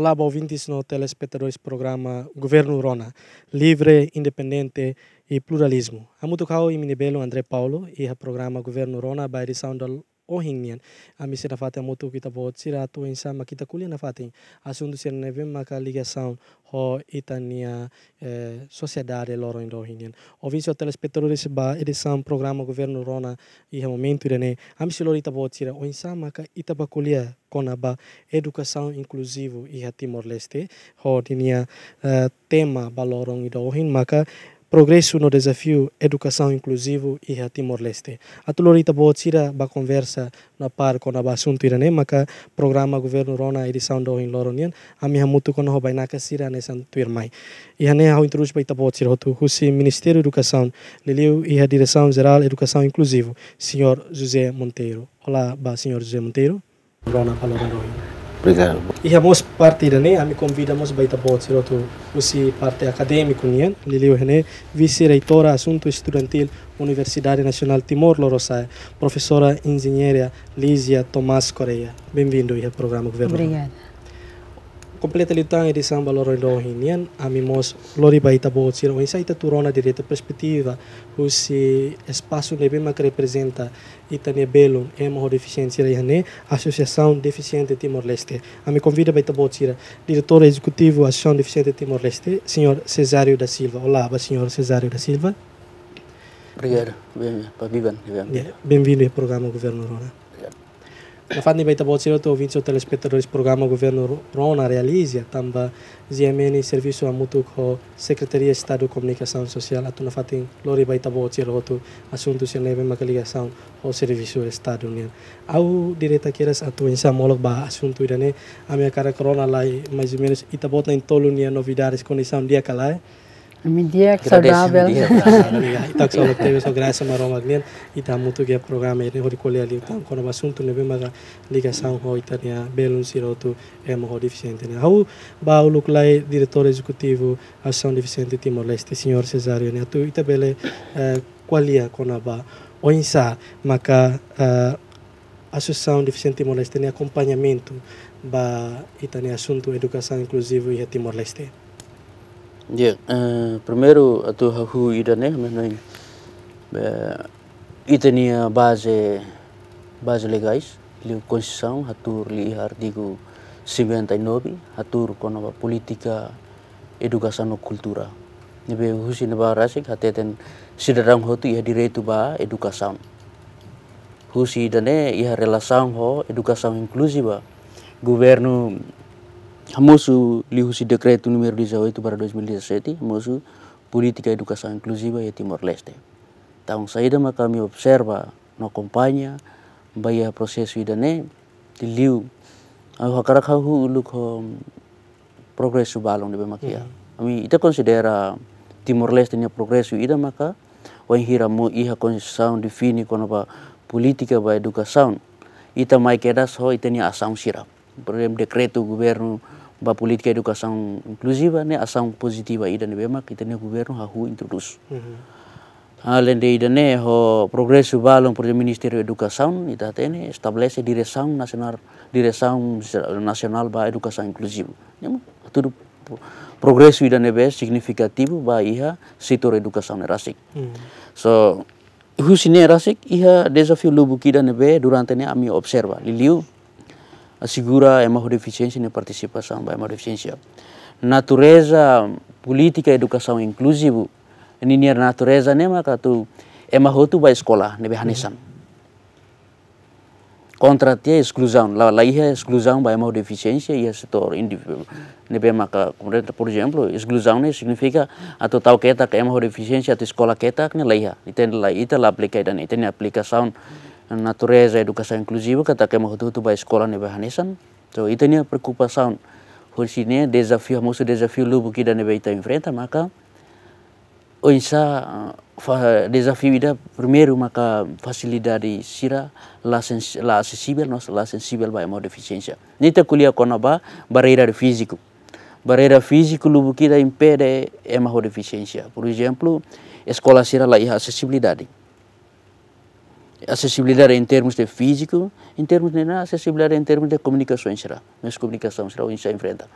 Olá, ouvintes no telespectadores programa Governo Rona, livre, independente e pluralismo. Amutukau e minibelo André Paulo e o programa Governo Rona by the Sound ohing nian ami sira fate motu kita bot sira tu insa makita kulia na fate asundu sira neve maka ligação ho itania eh, sociedade loro indo hinian ovinso telespectadores ba edição programa governo rona e momento irene ami sira lorita bot sira o insa maka itaba kulia konaba educação inclusivo e Timor Leste ho dinia uh, eh, tema balorong ido hin maka progresso no desafio educação inclusivo e a Timor-Leste. A boa tira a conversa na par com a assunto iranêmaca, programa governo Rona edição do em Loronian, a minha mutu com o Robainaka sira nessa tuirmai. E a neha o introduz para Botsira hotu, o Ministério da Educação, Liliu e a Direção Geral Educação Inclusivo, senhor José Monteiro. Olá, ba senhor José Monteiro. Rona falou Obrigado. Ihamos parti dane ah, ami convidamos baita bot siro tu usi parte acadêmico nian né? liliu René, vice reitora assunto estudantil Universidade Nacional Timor Lorosa professora engenheira Lízia Tomás Correia bem-vindo ao programa governo obrigada completalità e disamba loro rohinian amimos lori baita bot siro insa ita turona direta perspectiva usi espaço nebe ma que representa ita ne belum e mo deficiência rehane associação deficiente timor leste a me convida baita bot sira diretor executivo associação deficiente timor leste senhor Cesário da Silva olá ba senhor Cesário da Silva Obrigado, bem-vindo, bem-vindo ao programa Governo Rona. Në fakt një bëjtë bocë të ovincu të lespetatorës programa Governo Rona realizja tamba zjemeni serviço a mutu ko Secretaria Estado Comunicação Social atu na fatin lori bëjtë bocë rotu assunto se uma ligação ao serviço servisu Estado njen. Au direta kjeres atu insa molok ba assunto idane a minha cara corona lá mais ou menos itabot na intolo njen novidades condição dia kalai. Media સદાવેલ તક સૌ લગતે સો ગ્રાય સમારો મગલેન ઇતા મુતુ ગયા પ્રોગ્રામ એ હોરી કોલે અલી કામ કોનો બાસું તુને બે મગા લીગા સાઉ હો ઇતરિયા બેલુન સિરો તુ એ મો ડિફિશિયન્ટ ને હાઉ બાઉ લુક લાય diretor executivo ação deficiente timor leste senhor Cesário ne tu ita bele qualia konaba oinsa maka Associação Deficiente Timor-Leste tem acompanhamento ba itani assunto educação inclusivo e Timor-Leste. Yeah, uh, primero a tua hu ida né, mas não e tinha base base legais, li hatur atur digu sibenta inobi, hatur com politika, política, no kultura, cultura. Nebe husi ba rasik hateten sidarang hotu ia diretu ba edukasa. Husi ida nih eh, ia relação ho edukasa inklusiva, gubernur dekretu numero di número itu pada 2017, hamosu politika edukasi inklusiva ya Timor-Leste. Tahun saya mas kami observa, no kompanya, bayar proses widane di liu, eu hakarak hau uluk um, progresu balong ya. hmm. di bemakia. Kami itu considera Timor-Leste nya progresu ida maka wain hira mo iha constituição di kono ba politika ba educação. Ita mai kedas ho ita nya asam sirap. Problem dekretu gubernur ba politika edukasaun inklusiva ne asaun positiva ida ne bema kita ne guberno governo a rua introduz. Uhum. Mm-hmm. Além ida ne ho progresu balong proje ministerio edukasaun Educação, ita tem estabelece direção nasional direção nasional ba edukasaun inklusiva. Ya né, tudo progresu ida ne be signifikativu ba iha sitor edukasaun ne rasik. -hmm. So husine rasik iha desafio lubuki ida ne be durante ne ami observa liliu assegura uma deficiência na participação, uma deficiência. Natureza política, educação inclusivo nini natureza tu é ema hotu vai escola nebe hanesan. Contra a exclusão, lá lá ia exclusão vai uma deficiência ia e setor indivíduo. bem maka, por exemplo, exclusão ne significa atau tau keta ke ema deficiência a escola keta ne la ia. Iten e la ita e la aplicada dan iten aplicação natureza edukasi inklusiva kata ke mahutu sekolah sekolah ne bahanesan so nih perkupasan por desa desafio musuh desafio lubu lubukida nebahita baita enfrenta maka desa desafio ida primeiro maka facilidade sira la sens, la acessível nós la sensível nih emo kuliah nita kulia kona ba fisiku. físico fisiku lu lubu kita impede emo deficiência por exemplo sekolah sira la acessibilidade acessibilidade em termos de físico, em termos de na acessibilidade em termos de comunicação será. Mas comunicação será o que enfrenta.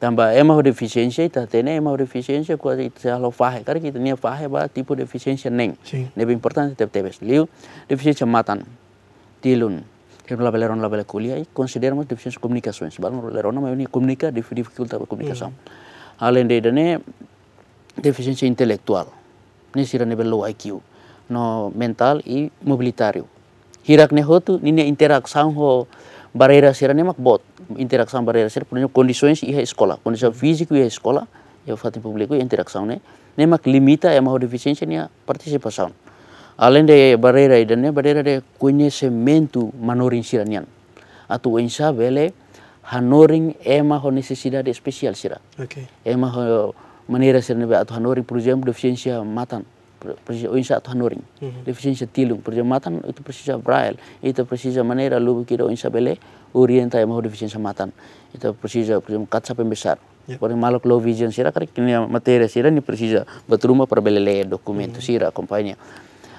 Também é uma deficiência, está tendo uma deficiência quase se ela faixa, cara que tinha faixa, mas tipo de deficiência nem. Sim. É bem importante ter ter liu deficiência matan tilun. Que não labelaram labela e consideramos deficiência de comunicação. Se não é comunica dificulta a comunicação. Além de né deficiência intelectual. Nem será nível low IQ no mental y mobilitario. Hirak ya ne hotu nina interação ho sira ne mak bot interação barera sira punya condições iha sekolah, kondisi fisik iha escola ya fatin público interação ne ne mak limita ya mahu defisiensi ne Alain Alen de barera idan ne barera de sementu manorin siranian atau insa bele hanoring ema ho de spesial sira. Okay. Ema ho manera sira ne atau hanoring por defisiensi matan precisa, o oh, insato hanurin, uhum. de tilung, porque itu precisa braille, itu precisa manera lubu kira o beli orienta yang mau deficiência matan, itu precisa, por kat sampai besar, Yeah. Por malok low vision sira kari kini materi sira ni precisa betrumah perbeli belele dokumen tu mhm. sira kompanya,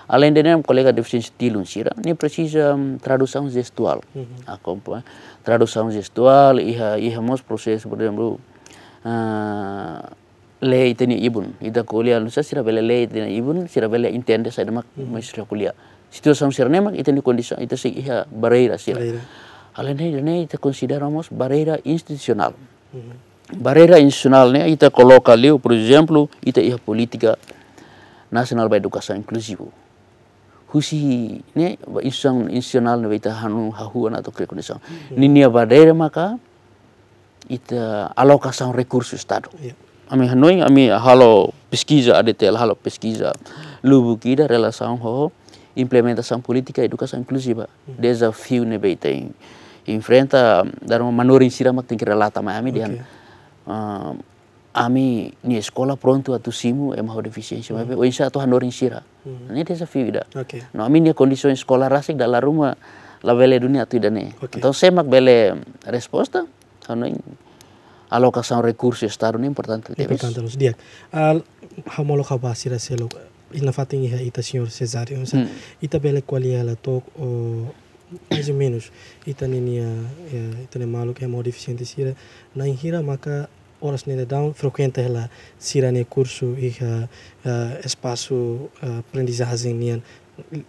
Alain dengan nem colega deficiência tilung sira ni precisa um, mm, tradução gestual. Uhum. Acompanha. Ah, gestual e ha, e proses processo lei teni ibun ida kuliah nusa sira lei teni ibun sira bele intende sa demak maisra kuliah situ sam sira nemak ni kondisi ita sig iha barreira sira nei dene ita consideramos barreira institusional bareira institusional ne ita koloka leu por exemplo ita iha politika nasional ba educação inklusivo husi ne ba isang institusional ne ita hanu hahuan atau kondisi ninia bareira maka ita alokasang recursos estado yeah ami hanoi ami halo pesquisa detail halo pesquisa lubukida relasaun ho sangho política e educação inclusiva desafio hmm. nebeitem enfrenta dar uma manorin sirama tem lata relata mas ami okay. Um, ami ni sekolah pronto atu simu é ho defisiensi mas hmm. o insa tu hanorin sira hmm. ni desa ida da no ami ni kondisi sekolah rasik dalam rumah la bele dunia tu dane to semak bele resposta hanoi alocação de recursos do não é importante. É importante, Luiz Dias. Como eu acabei de dizer, ele faz em ita senhor Cesário, hum. ita bela qual é ela toca mais ou menos ita nenia ita nem maluco é mais deficiente sira na inhira maka horas nele down frequenta ela sira ne curso e espaço aprendizagem nian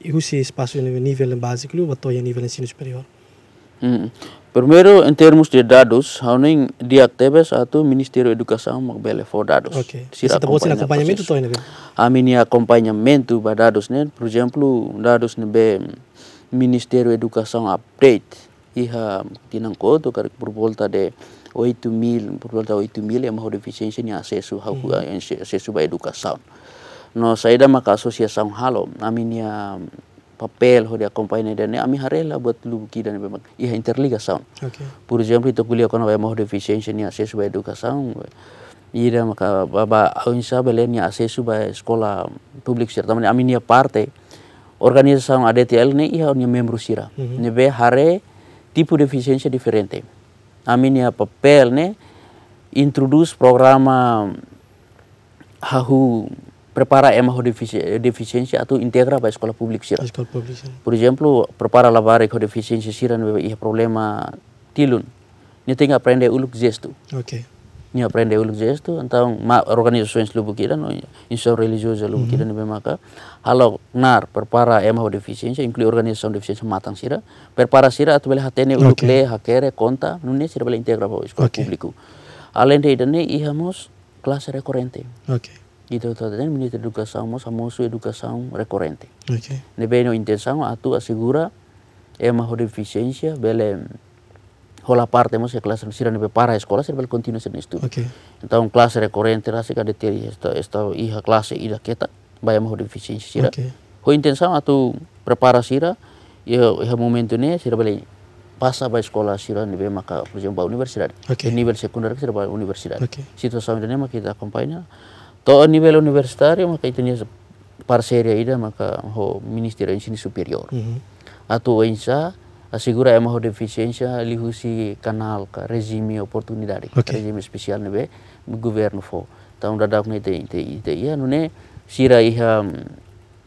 e esse espaço nível básico ou até nível ensino superior. Mm. Primeiro, em termos de dados, aunque diactebes ato Ministério da Educação magbelefo dados. Ok. Se acompanha sila acompanhamento to ainda. Amin ya acompanhamento para dados né. Por exemplo, dados no be Ministério da Educação update e iha tinangko to kar por volta de 8 mil, por volta de 8 mil é uma deficiência em acesso ao mm. acesso à educação. Nós saída da associação halo, a minha papel ho dia kompaine dan ami harela buat lubuki dan memang iya interliga sound okay. por jam itu kuliah kono ba hodi efficiency ni akses wa edukasi ida maka baba insa ni akses ba sekolah publik serta ni ami ni parte organisasi ADTL ni iya ni membru sira mm -hmm. be hare tipu de diferente ami ni papel ne introduce programa hahu prepara é uma atau integra para sekolah publik sih. Sekolah publik. pública. Por example, prepara lavar com sih sira não problema tilun. Ni tinggal prende uluk zestu. gesto. OK. Ni uluk o gesto, então ma organisasi lubu kira no religius selubukiran, lubu mhm. kira não maka halo nar prepara é uma inklu organisasi organização matang sira, prepara sira atau bela hatene uluk okay. le hakere konta, não sih sira bela integra publiku. sekolah escola okay. de ini, ihamos rekorente. Oke. Okay gitu milita educação, famoso educação recorrente. Okay. Depende da intenção, a tua segura é eh, uma deficiência, bele rola mm, parte mas a classe não será nem para a escola, será bele continua sendo estudo. Okay. kelas rekorente rasa lá se cada teri esta esta iha classe keta kita, vai uma deficiência sih. Okay. Ho intensang atu preparasi prepara ya ya o momento né será bele passa ba escola sira ni be maka por exemplo universidade okay. nível sekunder sira ba universidade okay. situação ini maka kita kampanye. To a nivel universitario maka itu nia parceria ida maka ho ministerio sini superior. Mm -hmm. Iya. Atu ensa ema ho deficiencia lihusi kanal ka rezimi oportunidade, okay. rezimi spesial nebe governo fo. Taun dadak ne te te te ia nune sira iha mm,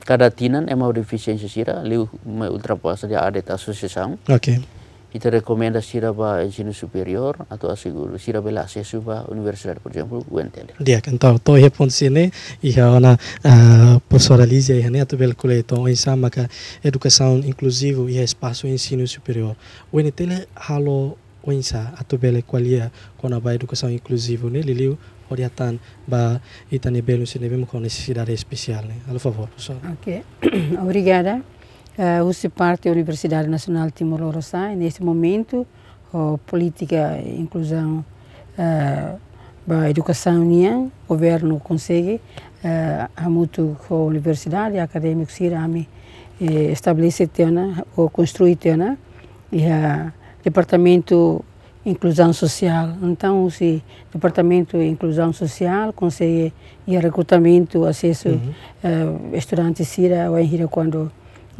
kadatinan ema ho deficiencia sira liu ultrapassar dia adet asosiação. Okay. Kita rekomenda siraba ensino superior atau asiguru siraba la sesuba universidade por o UNTL. Dia então to he pon sine e ona a professora Lízia e Renata Belcule to ensama ka educação inclusiva e espaço ensino superior. o UNTL halo oinsa atu bele qualia kona ba educação inclusiva ne liliu oriatan ba itane belo sine bem com necessidade especial, né? Alô favor, professor OK. Obrigada. Uh, eh, o CEPART é a Universidade Nacional de Timor-Leste. Neste momento, a política de inclusão uh, educação união, o governo consegue, uh, eh, há muito com a universidade, acadêmico Sirami, eh, estabelece tena, ou construir tena, e a departamento inclusão social. Então, se departamento de inclusão social consegue e recrutamento, acesso uhum. uh, estudantes Sira ou Enrira quando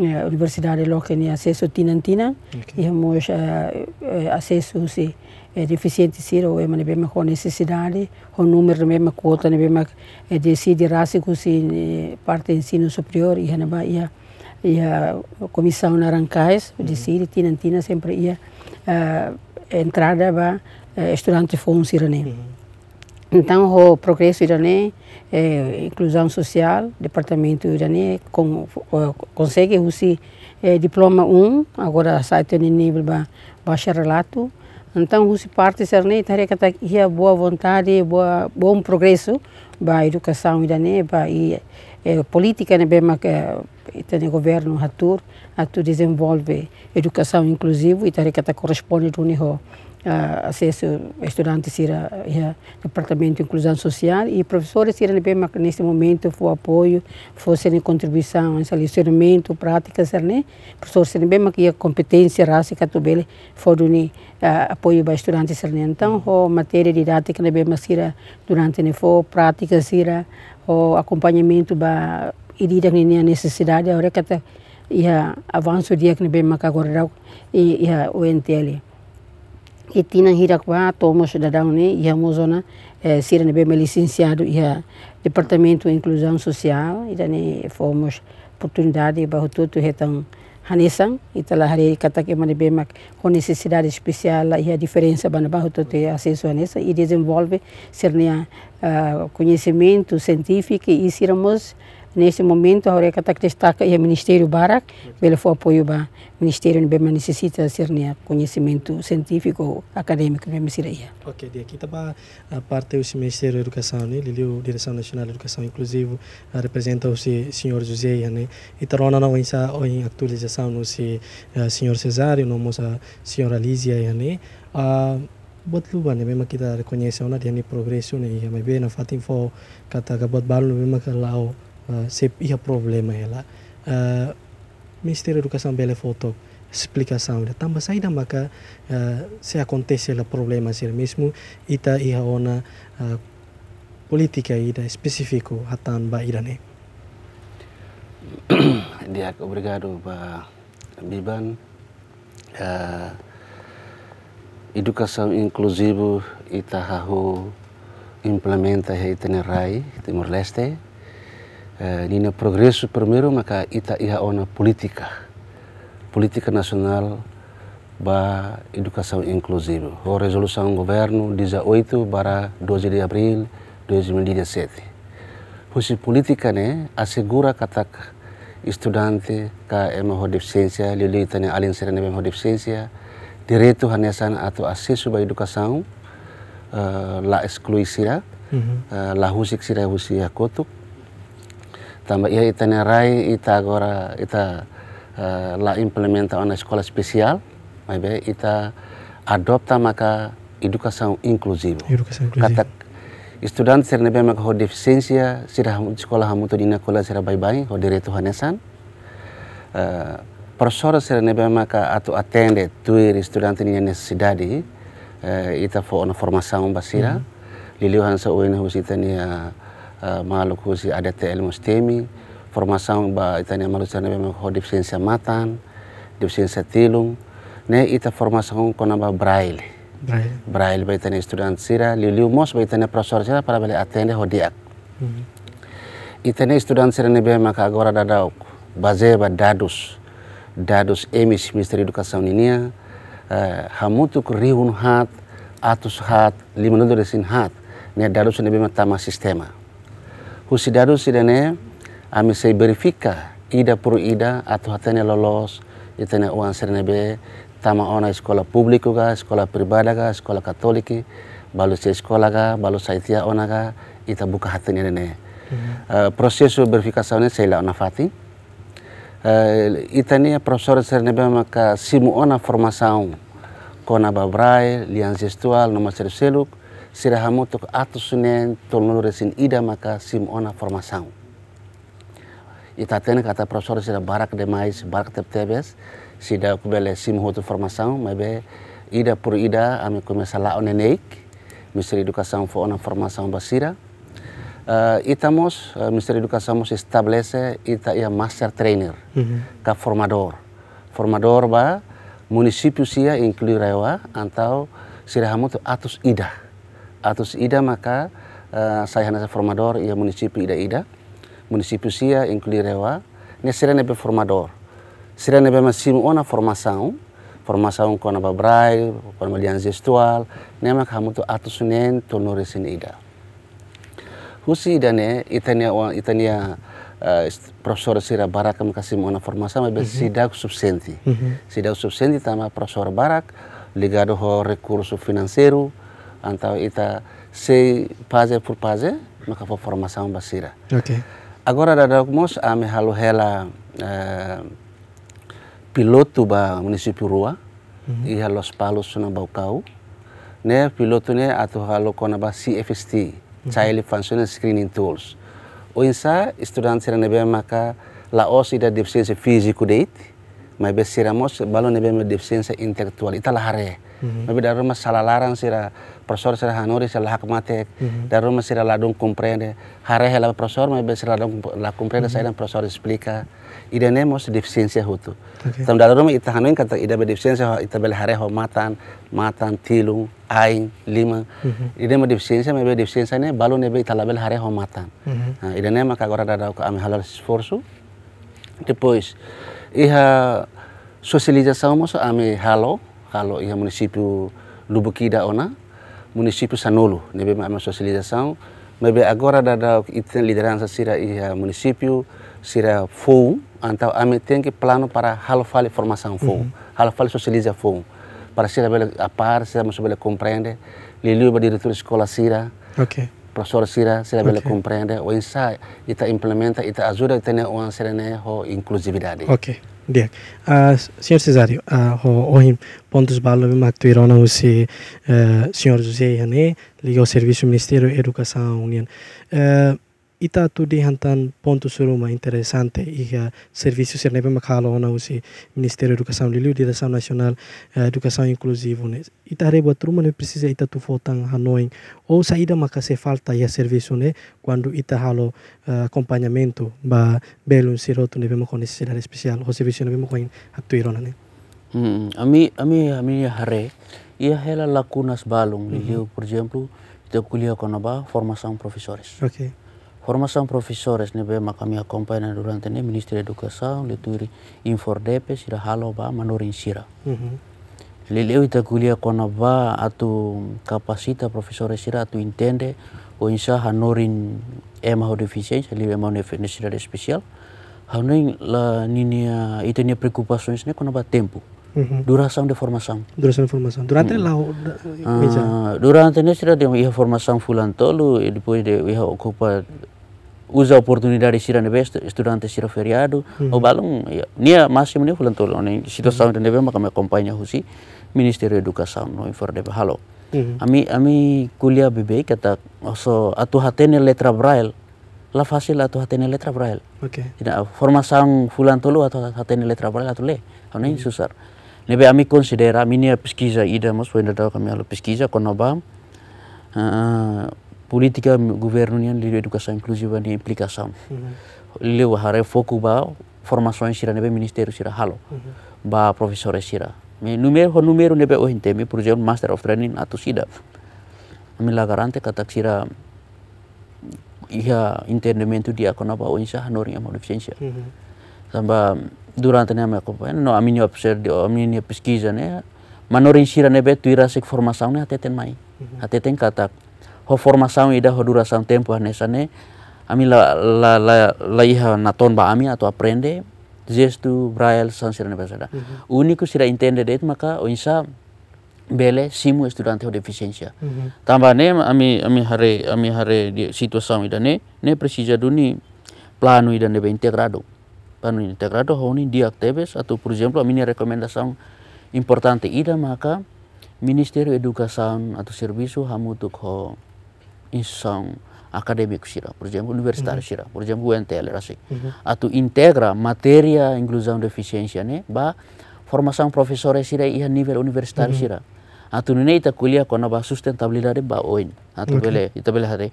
a universidade logo tem acesso tinantina okay. e temos uh, eh, eh, acesso se eh, é deficiente se ou é uma mesma com necessidade o número mesma quota mesma é de si de com se parte ensino superior e a ia e a comissão na Rancais de mm-hmm. si de tinantina sempre ia uh, entrada para uh, estudante foi um mm-hmm. Uhum. Então, o Progresso Irané, é, Inclusão Social, Departamento Irané, com, eh, consegue o é, Diploma 1, agora sai o nível ba, bacharelato. Então, o parte Irané, tem boa vontade, boa, bom progresso para a educação irané, para e, é, política, né, bem, que tem o governo, a TUR, desenvolve educação inclusiva e tem que corresponde né, ao nível acesso estudantes ira ia eh, departamento de inclusão social e professores ira bem neste momento foi apoio fosse em contribuição em selecionamento práticas né professores ira bem que é a competência raça que tu bele foi uh, apoio para estudantes ira então o matéria didática na bem ira durante ne né, foi práticas ira o acompanhamento para a ne necessidade a hora que ia avanço dia que ne bem que agora e o ONTL e tina hira kwa tomo cidadão né e a mozona eh, sira bem licenciado e a departamento de inclusão social e também fomos oportunidade para tudo retam hanesan e tala hare kata que mane bem com necessidade especial e a diferença para tudo é acesso a nessa e desenvolve sirne ah, conhecimento científico e siramos Neste momento, a Eureka está que destaca é o Ministério Barak, pelo foi apoio do Ministério que necessita ser né, conhecimento científico, acadêmico, mesmo seria. Ok, de aqui estava a parte do Ministério da Educação, né? Ele a Direção Nacional da Educação inclusive, representa o senhor José, né? E também não em atualização no eh, senhor Cesário, no senhora Lízia, né? a bot luba ne né, mema kita reconhece ona né, dia ni progresso ne ya mebe na fatin fo kata tá ka bot balu mema ka Eh, se ia problema ela uh, eh, Ministério da Educação bela foto explicação da tamba saída maka uh, eh, se acontece ela problema ser mesmo ita ia ona uh, política ida específico hatan ida irane Diak, obrigado ba Biban. Uh, educação inclusivo ita hahu implementa ita Timor-Leste. Eh, nina progresu primeiro maka ita iha ona politika politika nasional ba educação inklusif. o resolução governo 18 para 12 de abril 2017 Husi e politika ne asegura katak istudante ka ema ho deficiência lilita ne alin ne ema ho deficiência direito hanesan atau asesu ba educação uh, eh, la excluisira uh, eh, la husik sira husia kotuk tambah ia ya, ita nerai ita agora ita uh, la implementa ona sekolah spesial, mai be ita adopta maka edukasi inklusif. educação inclusiva Kata, student ser nebe maka ho deficiência sira hamu hamuto dina kola sira bai bai ho tu hanesan ya uh, eh, professora ser nebe maka atu atende tuir student ini necessidade uh, ita fo ona formação basira uhum. liliu hansa uena husita nia Eh, maluku si adat ilmu stemi formasaun ba itani amalusana be ma ho deficiência matan deficiência tilung ne ita formasaun kona ba braille braille braille ba itani student sira liliu mos ba itani profesor sira para bale atende Hodiak. diak hmm. itani student sira ne be ma agora dadauk bazeba dadus dadus emis misteri duka ninia eh, hamutuk riun hat atus hat limanudor sin hat ne dadus ne be ma sistema si sidene ami sei berifika ida puru ida atau hatene lolos itene uang sirene be tama ona sekolah publik ga sekolah pribadi ga sekolah katoliki balu sei sekolah ga balu saitia ona ga ita buka hatene dene mm -hmm. uh, eh, proses verifikasi saune sei la ona fati uh, eh, itania profesor sirene be maka simu ona formasau kona babrai lian gestual nomor seluk ke atus sunen tolnulu resin ida maka simona formasang. Ita tena kata profesor sira barak demais barak tep tebes sida kubele sim hotu formasang, mebe ida pur ida ame kume sala oneneik misri sang fo ona formasang basira. Uh, eh, mos uh, duka sang mos establese ita ia master trainer mm -hmm. ka formador. Formador ba munisipiusia sia rewa antau sirahamu sirahamut atus ida atus ida maka uh, saya hanya formador ia munisipi ida ida munisipi sia inclui rewa ne sirene be formador sira be masim ona formasaun formação kona babrai kona malian gestual ne maka hamu tu atus nen tonoresin ida husi ida ne itania itania Uh, eh, profesor Sira Barak kasih ona formação be mhm. sidak subsenti. Mhm. Sidak subsenti tama profesor Barak ligado ho recurso financeiro, antau ita sei paze por paze maka fo formasaun basira okay. agora dada mos ame halu hela eh, piloto ba município rua mm -hmm. i halo spalo suna baukau ne piloto ne atu halu kona ba CFST mm -hmm. child functional screening tools Oinsa, insa sira nebe maka laos ida deficiência physical deit mai be mos balon nebe me deficiência intelectual ita lahare Mm-hmm. Tapi dari rumah salah larang sih sira profesor sira hanuri sira mm-hmm. lah matek. Dari rumah Daru sira ladung comprende. Hare hela profesor ma be sira ladung la kumprende mm-hmm. saya dan profesor explica. Ida nemos deficiencia hutu. Tam dari rumah ita hanuin kata ida be deficiencia ita be hare ho matan, matan tilung, aing lima. Ida ma deficiencia ma be ne balu ne ita label hare ho matan. Nah, ida kagora dadau ka ame halal Depois, iha socialização so ame halo, kalau ia município Lubukida ona, município Sanolo, nebe ma socialização, mebe agora da da item liderança sira ia município sira FOU, então a tem que plano para halo fale formação FOU, uhum. halo fale socializa FOU, para sira bele a par, sira mo bele compreende, liliu ba diretor escola sira. Okay. Professor Sira, Sira okay. compreende, o insa ita implementa, ita ajuda, a ter o sira ne inclusividade. Okay. Diak. Uh, senhor Cesário, uh, ah, hoje pontos balo me atuaram o se senhor José Iané, liga ao Serviço Ministério Educação União. Uh, eh, ita tudi hantan ponto suruma interessante iga serviço sernebe makalo na usi Ministério da Educação liu Direção Nacional eh, Educação ne ita buat turuma ne precisa ita tu fotang Hanoi ou saída makase falta ia servisu ne quando ita halo uh, eh, acompanhamento ba belun siroto nebe mako necessidade especial o serviço nebe mako atuirona ne hmm. ami ami ami hare ia hela lakunas balung liu mm-hmm. por exemplo ita kuliah konaba formação professores okay Formação professores nebe makami acompanha durante ne Ministério da Educação, lituri infordep sira halo ba manurin sira. Uhum. Leleu ita kuliah kona ba atu kapasita professores sira atu intende o insa hanorin ema ho deficiência, leleu ema necessidade especial. Hanoin la ninia ita nia preocupações ne kona ba tempo. Mhm. durasang de formasang Durasang de formasang. Durante uhum. durante o uh, Durante nesse dia de formação mm. ah, fulantolo e depois de usa oportunidade sira nebe estudante sira feriado uhum. o ya, nia máximo nia fulan tolo ne situação de nebe maka me acompanha husi Ministério edukasi, Educação no infor de halo uhum. ami ami kulia bebe kata oso atu hatene letra braille la fasil atu hatene letra braille okay ina formação fulan tolo atu hatene letra braille atu le ane uhum. susar nebe ami considera ami nia pesquisa ida mos fuenda da kami halo pesquisa konobam uh, ah, politika gouvernement lido edukasi inklusiva ni implication ile hari foku ba formation sira nebe ministério sira halo ba profesor sira me numero ho numero nebe o me master of training atau sida me la garante kata sira iha entendimento dia kona ba oinsa hanori amor eficiência samba durante ne aku, no aminio observo aminio pesquisa ne manorin sira nebe tuira sek formasaun ne ateten mai mhm. ateten katak ho sang ida ho sang tempo ane sane ami la la la la na naton ba ami atau aprende gesto braille san sirane pesada mhm. uniku sira intende det maka o insa bele simu estudiante ho deficiencia mhm. tamba ne ami ami hare ami hare di situasaun ida ne ne presija duni planu ida ne be integrado planu integrado ho ni di actives atau por exemplo ami ne sang importante ida maka Ministério Edukasi atau servisu hamutuk ho ição akademik sira, por exemplo, universitário mhm. sira, por exemplo, UNTL assim. Mhm. Atu integra matéria inclusão deficiência, né? Ba formação professores sira e nível universitário uhum. sira. Atu nene ita kuliah kona ba sustentabilidade ba oin. Atu okay. bele ita bele hari.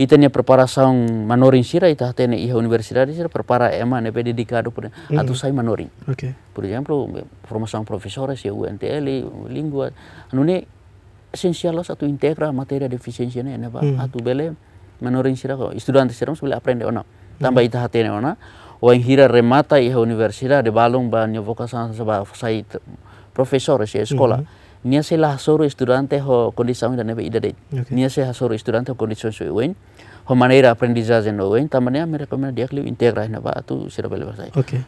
Ita ne preparação manorin sira ita hati ia iha universidade sira prepara ema ne dedicado por atu sai manorin. Okay. Por exemplo, formação professores sira UNTL anu esensial lah satu integra materia deficiencia ne va mm. atu ah, bele sih sirako estudiante siramo bele aprende ona tamba hmm. ita hatene ona Orang hira remata iha universidad de balung ba nyo sebab saya itu profesores ya, sih sekolah hmm. nia se lah soro estudante ho dan da neve idade nia se ha soro estudante ho condição su wen ho maneira aprendizaje no wen tamane me recomenda dia integra hina ba atu sirabele basai okay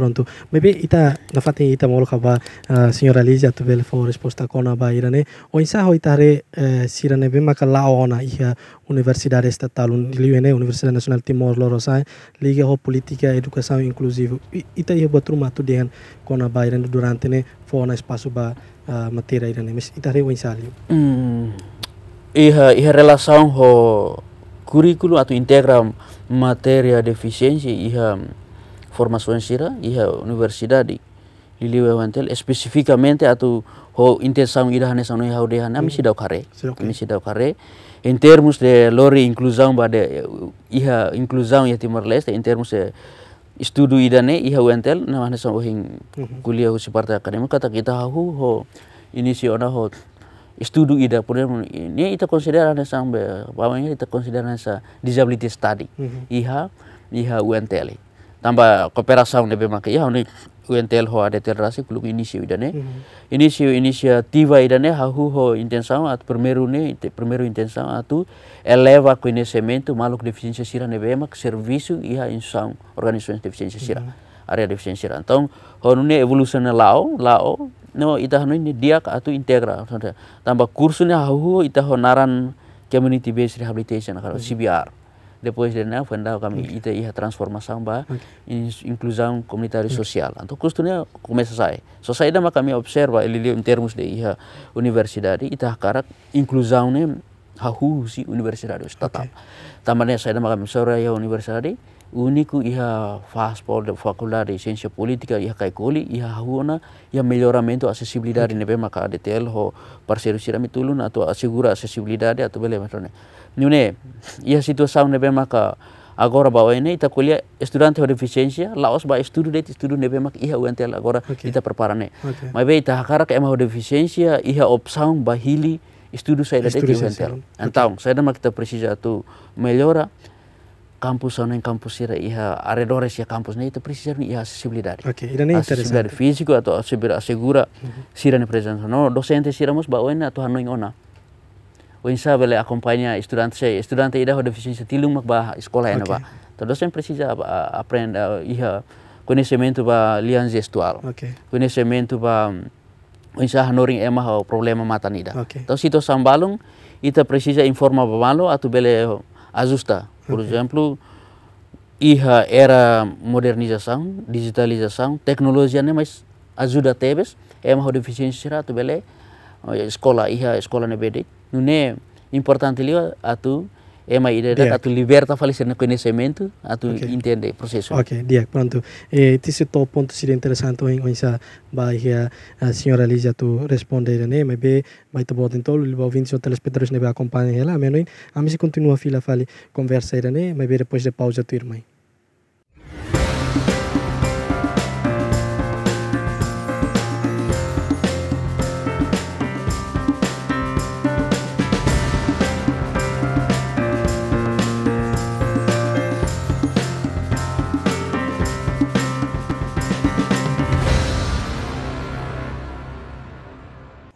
ita ita molo ইতা ba, eh, senior Alicia tu senior আলি resposta kona ba irane. o insa ho ita re eh, sirane be maka মাকা ona iha universidad estatal ene universidad Nacional timor loro sai liga ho politika e educação inclusivo ita ia batru matu dengan kona irane durante ne na espaço ba matera irane mes ita re insa liu. Mm, iha iha relação ho kurikulum atau integram materia defisiensi iha formação sira iha e a universidade lili wantel especificamente atu ho ida ira nessa iha udah, dehan ami sidau kare ami sidau kare in termos de lori inclusão ba de iha e inclusão ya e timor leste in termos de estudo idane iha wentel na nessa ohing kuliah si partai akademik kata kita hahu ho inisi ona ho studu ida punya ini kita considera nessa ba bawanya kita konsideran nessa disability study iha iha UNTL tambah cooperação ne be ya ini UNTL ho ada terasi club início idane hmm. início tiva idane hahu ho intensam at permeru ne permeru intensam atu eleva tu maluk deficiência sira ne be maka serviço servisu a insang organisasi deficiência sira hmm. area defisiensi sira tong ho ne evolution lao lao no ita hanu ni dia atu integra tambah kursunya hahu ita ho naran community based rehabilitation kalau hmm. CBR depois de NEF anda kami okay. ite ia transformação ba okay. inclusão comunitária okay. social então custodia começa sai só sai da kami observa ele em termos de ia universidade ita e karak inclusão ne hahu si universidade estatal okay. tamane sai da kami sora ia universidade uniku ia faz por da faculdade de ciência política ia kaikoli ia huna ia melhoramento ne nebe maka detail ho parceiro sirami tulun atau assegura acessibilidade atau bele matrone nune ia ne nebe maka agora bawa ini kita kuliah estudante ho deficiencia laos ba estudo de estudo ne mak ia uantel agora okay. kita preparane okay. mabe ita hakara ke emau deficiência ia opção bahili estudo saya det uantel okay. saya nama kita presisi tu melhora Kampus sana, kampus ira iha arredore sia kampus ne nah, itu precisar iya, mhm. ni iha acessibilidade. Ok, ira ne dari fisiko atau acessibilidade asegura uhum. sira ne dosen No docente sira mos ba oena atau hanoing ona. Oin sa bele acompanha estudante sei, estudante ida ho deficiência tilung mak ba escola ena okay. ba. apa docente iya aprenda iha conhecimento ba lian gestual. Okay. Conhecimento ba oin sa hanoring ema ho problema matanida. Okay. Então sito sambalung ita precisa informa ba malo atau bele ajusta. Por okay. exemplo, iha era modernização, digitalização, tecnologia, né? Mas ajuda tebes, é uma deficiência, tu bele, escola, iha escola ne bede. Não é importante ali, a é uma ideia tu liberta no conhecimento a tu okay. processo ok dia pronto e esse se to ponto seria interessante em onça bahia a senhora Lígia tu responder né mas bem vai te botar então lhe vou vir seu telespectadores ne né, acompanha ela menos a mim se continua fila fale conversa né mas bem depois de pausa tu irmã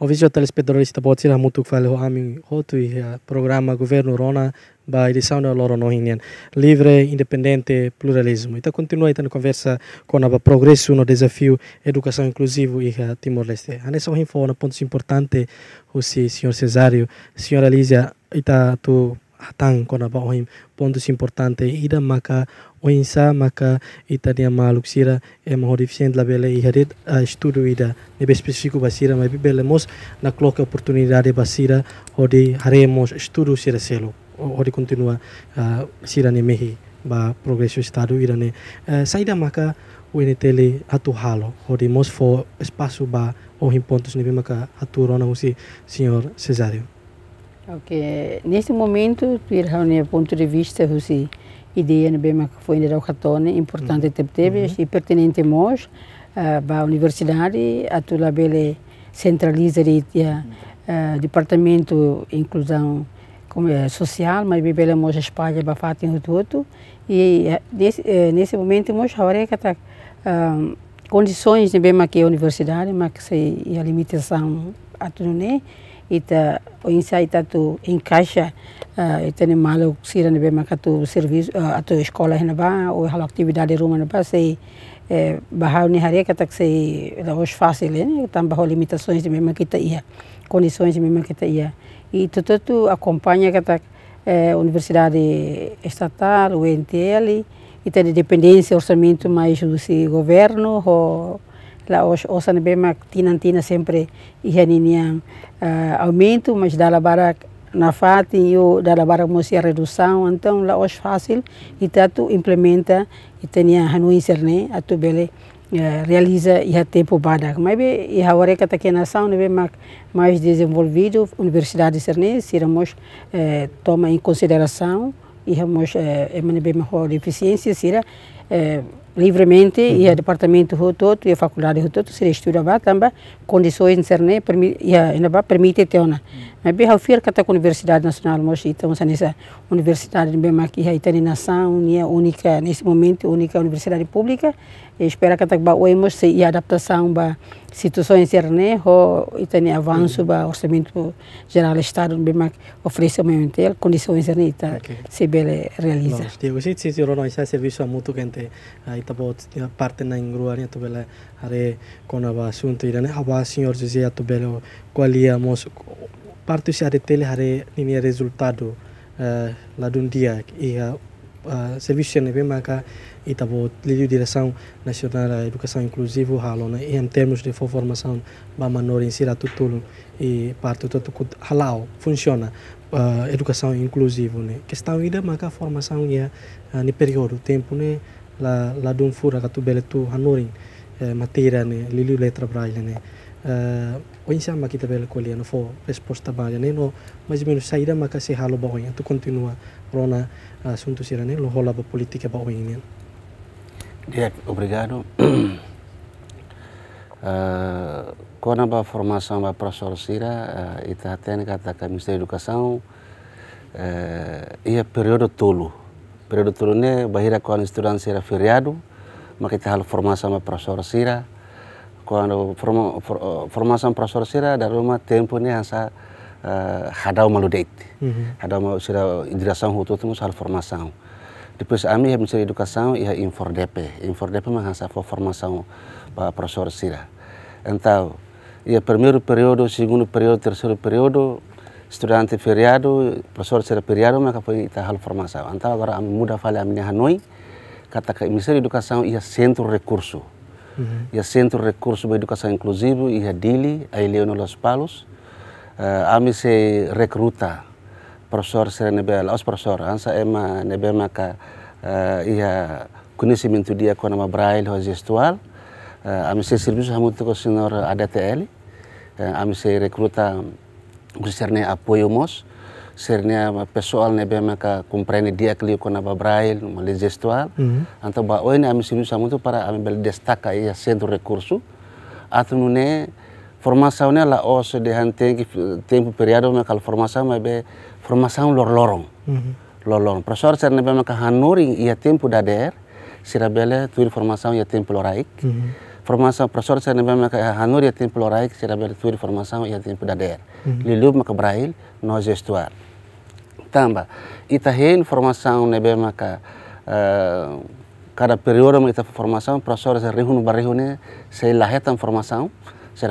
Ovisio telespectadorista botsina mutuk fale ho amin hotu i programa Governo Rona ba edição na loro nohinian livre, independente, pluralismo. Então continua então conversa com o progresso no desafio educação inclusivo e Timor-Leste. A nessa info na pontos importante o si senhor Cesário, senhora Lísia, ita tu hatan com a pontos importante ida maka o maka itania maluk sira e mahorifien la bele i harit a estudo ida nebe específico basira mas belemos na cloca oportunidade basira hodi haremos estudo sira selo hodi continua a sira ne mehi ba progresso estado ira ne saida maka uinitele atu halo hodi mos fo espaço ba ohin pontos nebe maka atu rona usi senhor Cesário Ok, neste momento, tu irá ponto de vista, Rosi, ideia no bem que foi ainda o catone importante uhum. teve uhum. e pertinente nós para a universidade a toda bele centraliza de uh, departamento inclusão como é, social mas bele nós espalha para fazer em tudo e desse, nesse momento nós agora que tá condições de bem que a universidade mas se a limitação a tudo né e tá o ensaio está tudo encaixa itani ah, malo sirani be maka tu servis ah, atau sekolah hena ba o hal aktividade rumah na ba sei eh, bahau ni hari katak sei rosh fácil né tambah limitações de mesma que kita ia condições de mesma que kita ia e tudo tu acompanha que katak eh, universidade estatal UNTL e tem dependência orçamento mais do governo ou lá os os anebema tinantina sempre e uh, ah, aumento mas dá lá barato na FAT e o dar a barra a redução, então lá hoje fácil e tanto tá implementa e tinha anuícer, né, a tu bele eh, realiza e a tempo bada. Mas bem, e a Oreca que está aqui na ação, né? mais mais desenvolvido, universidade Cerne, né? se irmos eh, toma em consideração e irmos eh, é né? melhor eficiência, se irá eh, livremente uhum. e a departamento rototo e a faculdade rototo se estuda também condições interne permite e ba permite teona mas bem hafir kata é universidade nacional mos então nessa universidade bem maqui a itani nação única nesse momento única universidade pública e espera que ba oemos se e adaptação ba situação interne ho itani avanço uhum. ba orçamento geral estado bem maqui oferece momento condições internas ita tá? okay. se bele realiza. Nós temos esse serviço a muito gente tabot parte na ingruar ya tubele are kona ba suntu irane haba senhor jose ya tubele qualia mos parte se are tele are nini resultado eh, la dia e eh, serviço bem maka e bot lidio direção nacional da educação inclusivo halo na em termos de formação ba manor em sira tutulo e parte tutu halal funciona eh, educação inclusivo né questão ida maka formação ia uh, ni período tempo né la la dum fura tu bele tu hanurin eh, matéria ne lili letra braille ne eh, o insama kita bele kolia no fo resposta baia ne no mais ou menos saída maka se halo ba tu continua rona eh, assunto sira ne lo hola ba política ba oin ne obrigado. Uh, quando a formação da professora Cira, uh, e até kata Ministério da Educação, uh, é período tolo. periode turunnya bahira kawan an sira firiadu maka kita hal formasi sama profesor sira quando uh, forma for, uh, formação sira dari rumah tempo ini hansa uh, hadau malu date -hmm. hadau malu sira idrasan hutu temos hal formasi depois Di pusat kami ministério educação edukasi a Infordep dp mas hansa for formasi para professor sira então ya periode, periode segundo periode terceiro periode estudante feriado professor ser feriado mas foi ita hal formação então, antara para muda a minha Hanoi kata ka Ministério de Educação ia centro recurso uhum. ia centro recurso para educação inclusiva ia Dili a Eleonor Los Palos uh, eh, ami se recruta professor ser nebel os professor ansa ema é nebel maka uh, eh, ia conhecimento dia com a braille ou gestual é uh, eh, ami se serviço hamutu é o senhor ADTL uh, ami se recruta Serne apoio mos, serne pessoal ne be maka comprene dia clio kona babrail braille, ma les gestual, mhm. anto ba oene ami sinu samuto para ami bel destaca ia centro recurso, atunu ne formação ne la os de han tempo tempo mereka me kal formação me be formação lor lorong. Mhm. Lor lorong. Professor serne be mereka hanuring ia tempo dader, sirabele tu informação ia tempo loraik. Mm -hmm formação para sorte sene bem maka hanur ia tempo lorai que será abertura de formação ia tempo da der lilu maka brail nós gestuar tamba itahen formação ne bem maka cada eh, período maka formação saya sorte sene rihun barihune sei lahetan formação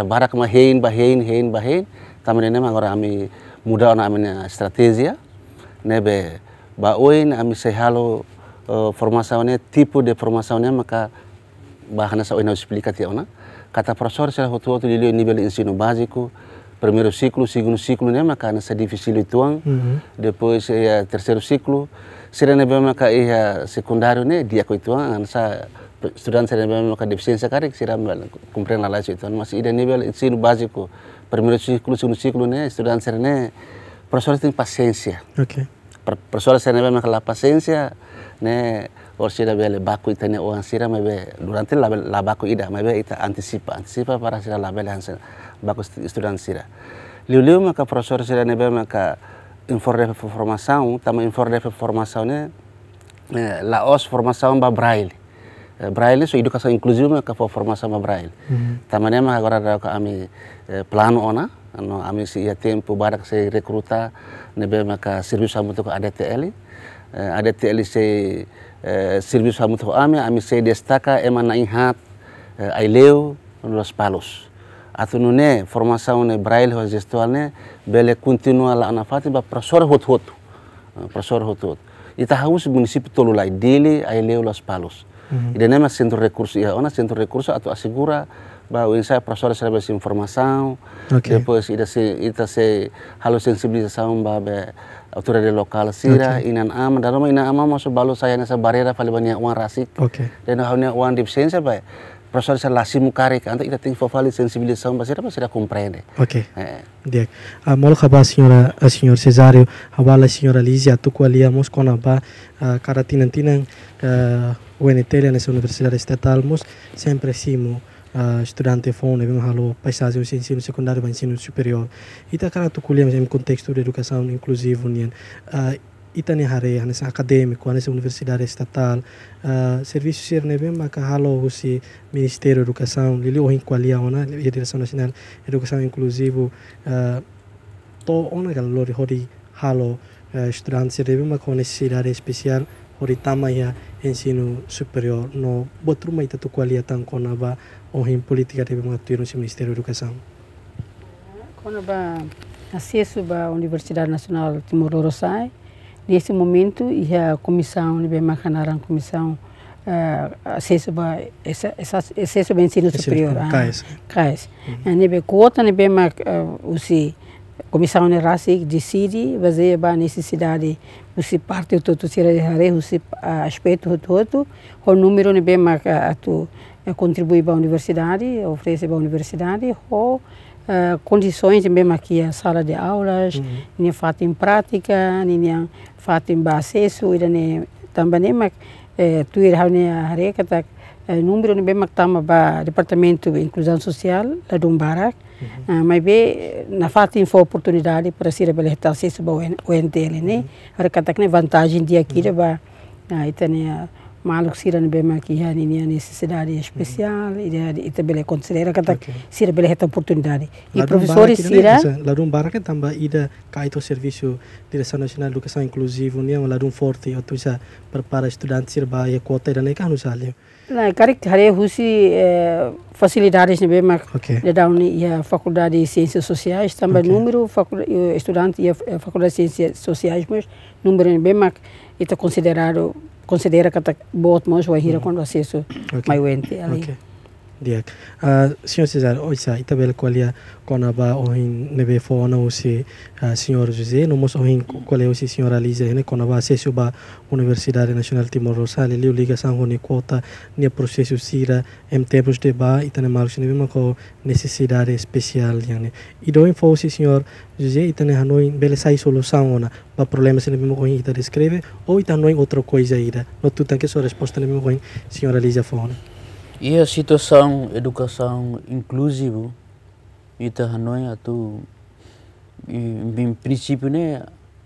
barak ma hein bahein, hein bahein, ba hein tamen ne muda orang kami estratégia nebe ba oin ami sei halo eh, formação ne tipo de formação ne maka bahana sa oina explica ona kata profesor sa hotu hotu lilo nivel ensino básico primeiro ciclo segundo ciclo ne maka na sa difícil tuang mm-hmm. depois é eh, terceiro ciclo sira ne bema ka é sekundaru ne dia ko tuang an sa student sira na bema maka deficiencia kare sira kumpren la laço tuang masih ida nivel ensino básico primeiro ciclo segundo ciclo ne student sira ne profesor tem paciência okay profesor sira bema la paciência ne orsida bele be le baku itane o ansira me be durante la, la baku ida me be ita anticipa anticipa para sira la bele ansira baku student sira liu liu ka profesor sira ne be maka informe de formação tama informe de formação ne la os formação ba braille eh, braille so inklusif me maka formação ba braille mhm. tama ne maka agora ka ami eh, plan ona no ami si ia tempo barak se rekruta ne be me maka serviço ka ADTL eh, ADTL se servis eh, serviço para ame, homem, a se destaca é inhat eh, aileu nos palos. Atu nune formação ne braille ho gestual ne bele continua anafati ba professor hot hot. Eh, professor hot hot. Ita e haus município tolu lai e dele aileu los palos. ida e nema centro recurso ia ona centro recurso atu asigura ba o saya professor recebe essa Okay. Depois ita se ita se halo ba be dari lokal sira okay. inan ama rumah inan ama masuk balu sayana nasa barera vali banyak uang rasik okay. dan hanya uang di siapa ya? profesor saya lasimu mukari kan ita ting fofali sensibilização basira basira compreende ok Oke. Eh. Diak, a ah, Dia. khaba a kabar, senyora ah, senhor Cesário, a bala senyora Lizia tu kualia mus conaba a ah, cara tinan tinan a UNT na universitas Estatal mus sempre uh, estudante fone bem halo paisagem o ensino secundário para ensino superior ita tá cara tu kuliah em é contexto de educação inclusivo nian né? uh, ita tá ni hare hane sa acadêmico universidade estatal uh, ah, serviço ser ne né, bem maka halo husi ministério educação lili o hinqualia ona né? direção nacional educação inclusivo uh, ah, to ona galori hori halo uh, ah, estudante ser bem com necessidade especial hori tamaya ensino superior no botruma ita tu qualia tan ba política politika tebe matu no Ministério da Educação. Quando ba acesso à Universidade Nacional Timor Leste, nesse momento a comissão de a comissão uh, acesso ba esse acesso ensino superior. Cais. Cais. Nebe quota nebe mac usi comissão de raça ah, decide fazer a necessidade se parte todo tira de rare se aspecto todo o número de mac eh, a tu contribui para a universidade, oferece para a universidade, ou uh, condições mesmo aqui a sala de aulas, uhum. nem fato em prática, nem fato em acesso, e nem, também nem eh, tu ir a areca, tá, eh, número nem mesmo que tamo para departamento de inclusão social da Dumbarak, uhum. uh, mas bem na fato em foi oportunidade para se reabilitar acesso para o NTL, né? Uhum. Areca tá que nem vantagem de aqui, uhum. ba uh, então, maluco siran be bem aqui há ni necessidade especial e também é considera que okay. sira bele esta oportunidade e professores sira bar baraka também ida kaito serviço direção nacional de educação inclusiva ni am ladun forte tu já prepara estudantes sira ba ya quota ida neka hanu sale na kare hare husi eh, facilidades ne be ma da down ya faculdade de ciências sociais também número faculdade estudante eh, eh, ya faculdade de ciências sociais mas número ne be ma ita considerado considera que está bom, mas vai ir quando acesso mais oente ali. Okay diak a ah, senhor Cesar oisa itabel qualia kona ba ohin nebe ou se ah, senhor José no mos ohin qualia ose senhora Lisa ne kona ba sesu ba Universidade Nacional Timor Rosale liu liga sango ni quota ni processo sira em tempos de ba itane marcos nebe ma necessidade especial yani e do info senhor José itane hanoi bele sai solução ona ba problema se nebe ma ko ita descreve ou itane outra coisa ira no tutan que sua resposta nebe ma senhora Lisa fona E a iya, situação, educação inclusiva, ita Hanoi atu em princípio né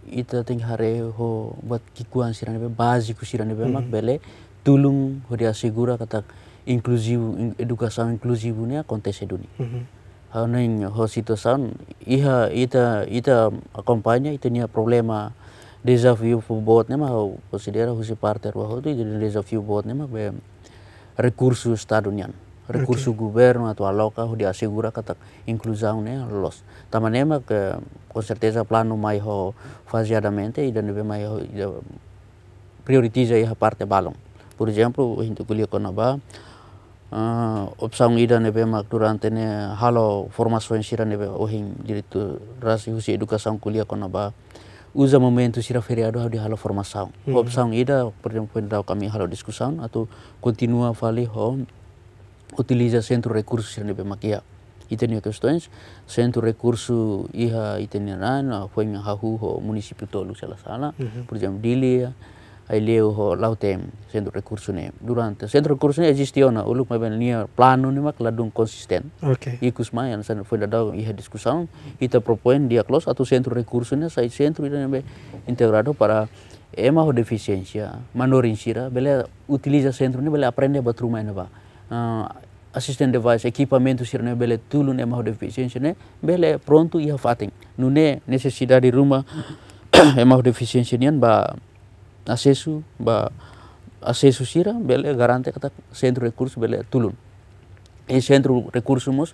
ita tem hare ho buat kikuan sirane be básico sirane be hmm. mak bele tulung hmm. ho dia segura kata inclusivo educação inclusivo né acontece dunia Hanoi ho situação iha ita ita acompanha ita nia problema desafio bot né ma ho considera ho se parte ro ho tu desafio bot né mak be rekursu stadunian, rekursu okay. governo atual que hudi que kata inclusão ne los. Tamanema que com certeza plano mais faseadamente e dando mais e prioritiza iha parte balong. Por exemplo, a kulia konaba, quando uh, opção ida nebe mak durante ne halo formação sira nebe ohim diritu rasi husi e e educação kuliah konaba. ba usa momento sira feriado di halo formasaun. Mm -hmm. Hop ida, por tau kami halo diskusaun atau continua vali ho utiliza centro recursos sira nebe makia. Itenia questões, centro recurso iha itenia nan, foi minha hahu ho município tolu sala sala, mm -hmm. por exemplo, Dilia, ya. Aileu lautem centro recurso ne durante centro recurso ne existiona uluk ben nia plano ne mak ladung konsisten okay. ikus mai an sana foi dadau iha diskusaun ita propoen dia klos atau centro recurso ne sai centro ida ne be integrado para ema ho deficiência manor insira bele utiliza centro ne bele aprende ba truma ne ba uh, assistant device equipamento sir ne bele tulu ne ema ho deficiência ne bele pronto iha fating nune necessidade rumah ema ho deficiência nian ba Asesu, ba asesu sira bele garante kata sentru recurso bele tulun e sentru recurso mos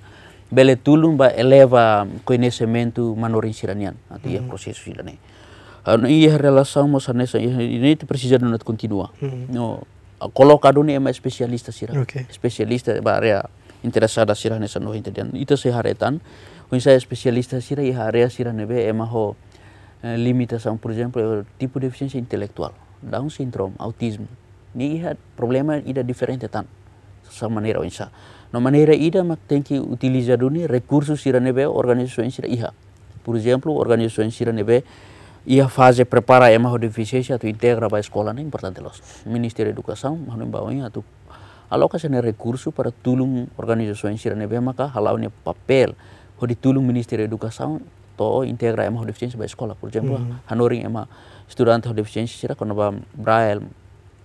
bele tulun ba eleva conhecimento manor siranian ati mm -hmm. processo sira ne ano ia ah, e relasau mos anesa ini e te precisa de kontinua mm -hmm. no colocado ne ema spesialista sira okay. ba area interesada sira nesa no entendendo itu se haretan o ensaio spesialista sira e area sira nebe é maho eh, limitação por exemplo tipo de deficiência intelectual Down syndrome, autisme. Ni ihat problema ida diferente tan. Sa manera o insa. No maneira ida mak tem que duni recursos sira nebe organizações sira iha. Por exemplo, organizações sira nebe ia fase prepara ema ho deficiência atau integra ba escola né importante los. Ministério da Educação, mas não baoinha tu alokasi ne recurso para tulung organisasi sira nebe maka halau ne papel ho ditulung Ministério Edukasi to integra ema hodif change ba escola por exemplo mm mm-hmm. hanoring ema student hodif change sira kono ba brail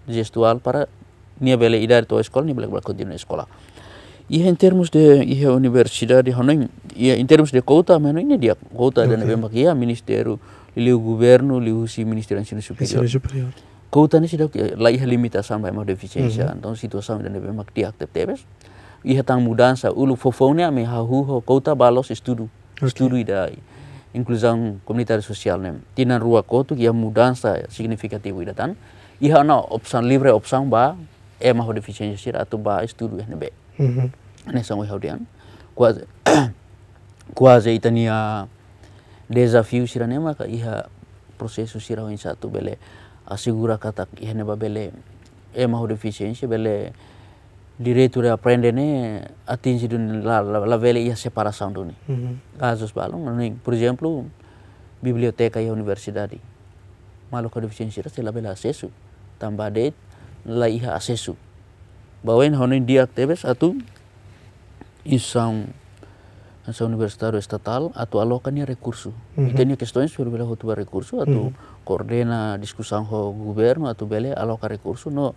gestual para nia bele idar to ni nia bele kontinu escola ia iya termos de ia di hanoing ia in termos de kota meno ini dia kota okay. dan ema kia ministeru liu gubernu liu si ministeran sinu superior kota superior ni sida la ia limitação mm-hmm. ba ema mm -hmm. então situação dan ema dia aktif tebes iya tang mudansa ulu fofonia me hahu ho balos istudu istudu idai inclusão comunitária social nem tina rua coto que a mudança significativa ida tan e há na opção livre opção ba é uma deficiência sir atau ba estudo ne be ne são haudian quase quase itania desafio sira ne maka iha proses sir hoin satu bele asegura katak iha ne ba bele é e uma deficiência bele direito de aprendene atinge la, la, la velha e a separação do kasus casos balão por exemplo biblioteca e malu universidade maluca deficiência se la bela acesso tambade la iha asesu bawen honin dia tebes atu isang asa universidade estatal atu alokanya rekursu uhum. itenia questões sobre bela rotuba rekursu atu koordena diskusang ho governo atu bela alokan rekursu no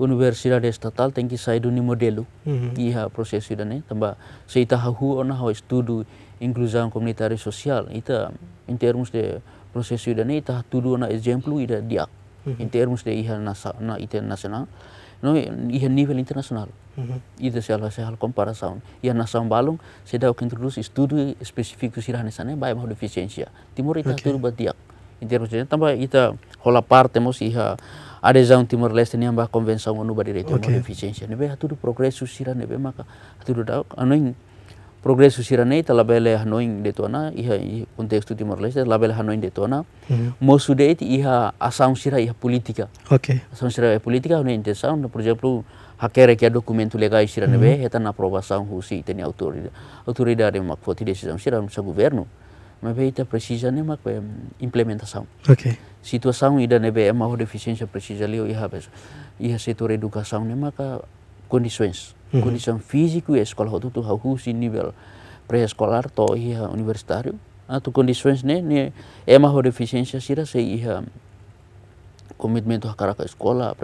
universidade estatal tem que sair modelu, modelo proses que é o processo da né também hau ona hau estudo inclusão comunitária e social ita em termos de proses da né ita tudo ona exemplo ida e dia uhum. em termos de iha nasa na ita nasional, no iha nível internasional uhum. ida e se ala se hal comparação iha nação balong se dá o que introduz estudo específico sirah nessa né baia ita okay. tudo badia em termos de também ita rola parte mos iha ada zaman Timur leste ni ambah convenção onu badire te okay. eficiência nebe atudo progresso sira be maka du da anoin progresso sira nei tala bele hanoin de tona iha i tu Timur leste la bele hanoin de tona mo itu iha asam sira iha política okay politika sira iha política hanoin intenção no por exemplo hakere kia dokumen documento legais be nebe heta na aprovação husi autorida autoridade autoridade makfoti decisão sira no guvernu mas veita precisa nem mas implementação. Ok. Situação ida e nebe é uma deficiência precisa leu Ia habes. E a setor educação nem mas condições, uhum. condição física e escola rotu tu hau nível pré-escolar to e universitário. Atau condições ne ne é uma deficiência sira se ia e, comitmento a caraca escola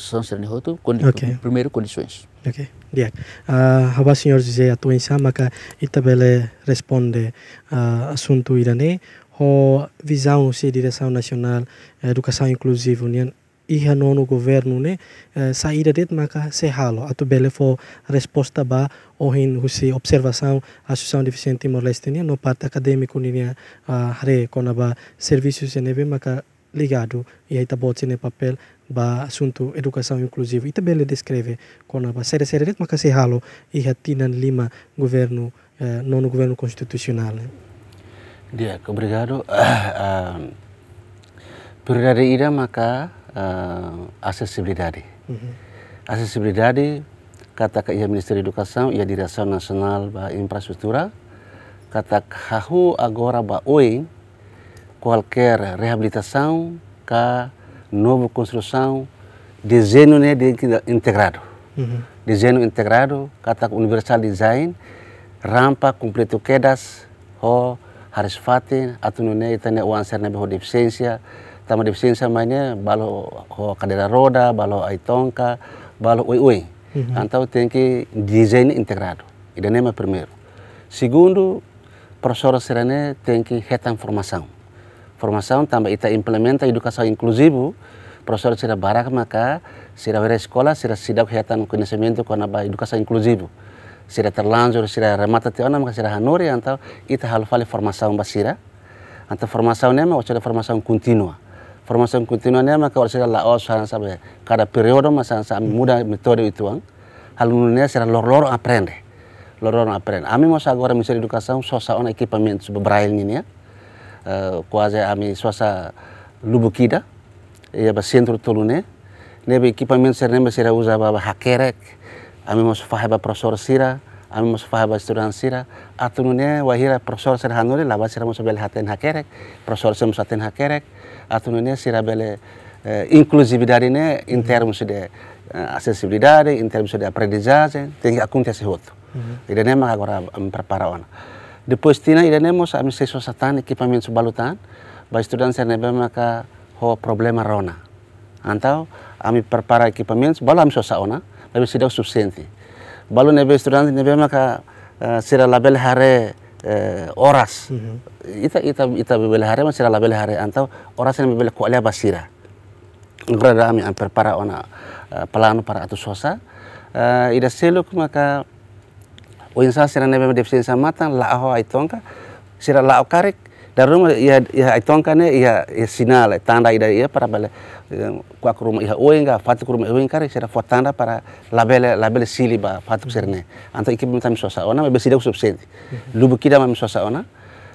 संसारने हो त्यो कन्डि प्रिमेरो conditions Okay, dia. Uh, haba senhor dizer a tua itabele responde uh, assunto irané O visão se direção nacional educação inclusiva e a nono governo ne eh, saída de maka se halo atu bele fo resposta ba ohin husi observação associação deficiente timor leste no parte acadêmico ne uh, ah, re konaba serviços neve maka ligado e aí tá bote papel ba asunto educação inklusif E também ele descreve quando a série série maka se halo e lima governo eh, nono governo constitucional. Né? Dia, obrigado. berdari ah, prioridade ida maka uh, ah, acessibilidade. Uhum. Acessibilidade kata ke ia Ministeri Educação ia Direção Nacional ba Infraestrutura kata kahu agora ba oing qualquer reabilitação ka novo construção desenho né, de, integrado. Uhum. Desenho integrado, kata universal design, rampa completo quedas, ho harus fatin, atau nune itane uanser nabi ho deficiência, tama deficiência mainnya balo ho cadeira roda, balo aitongka, balo ui ui. Uhum. Então tem que desenho integrado, idanema primeiro. Segundo, professor serane tem que reta formação tambah está implementa educação inclusiva professor sira barak maka sira wira escola sira sida kegiatan conhecimento kona ba educação inclusiva sira terlanjur sira remata teona maka sira hanuri antau ita hal fale formação basira antau formação nema o sira formação contínua formação kontinua nema ka sira laos sana sabe cada período masa sa muda metode ituang e alununya sira lor-lor aprende lor-lor aprende ami mo agora misa educação só sa on um equipamento bebrail ni ya Eh, kuaze ami swasa lubukida ia ba centro tolune ne be equipamento ser nemba sira usa ba hakerek ami mos fahe ba professor sira ami mos fahe ba student sira atunune wahira professor ser hanure la basira mos bel haten hakerek professor sem saten hakerek atunune sira bele eh, inclusividade ne eh, mhm. em termos de acessibilidade, em termos de aprendizagem, tem que acontecer outro. Uhum. E agora me Depois tina iremos a misa sosatan equipamento balutan, ba student se nebe maka ho problema rona. Antau ami prepara equipamento balu ami ona lebe sidau subsenti. Balu nebe student nebe maka uh, eh, sira label eh, hare oras. Mm Ita ita ita bebel hare masira label hare antau oras yang bebel ko basira. Ngurada ami am perpara ona eh, pelanu para atu sosa. ida seluk maka Oin sa sira nebe deficiência mata la aho ai tonka sira la o karek darum ya ya ai tonka ne ya ya sinala tanda ida ya para bale kwa iha oin ga fatu kurum oin karek sira fo tanda para labele labele ba fatu ne anta ikib tam sosa ona sida sidak subsidi mhm. lubu kida mi sosa ona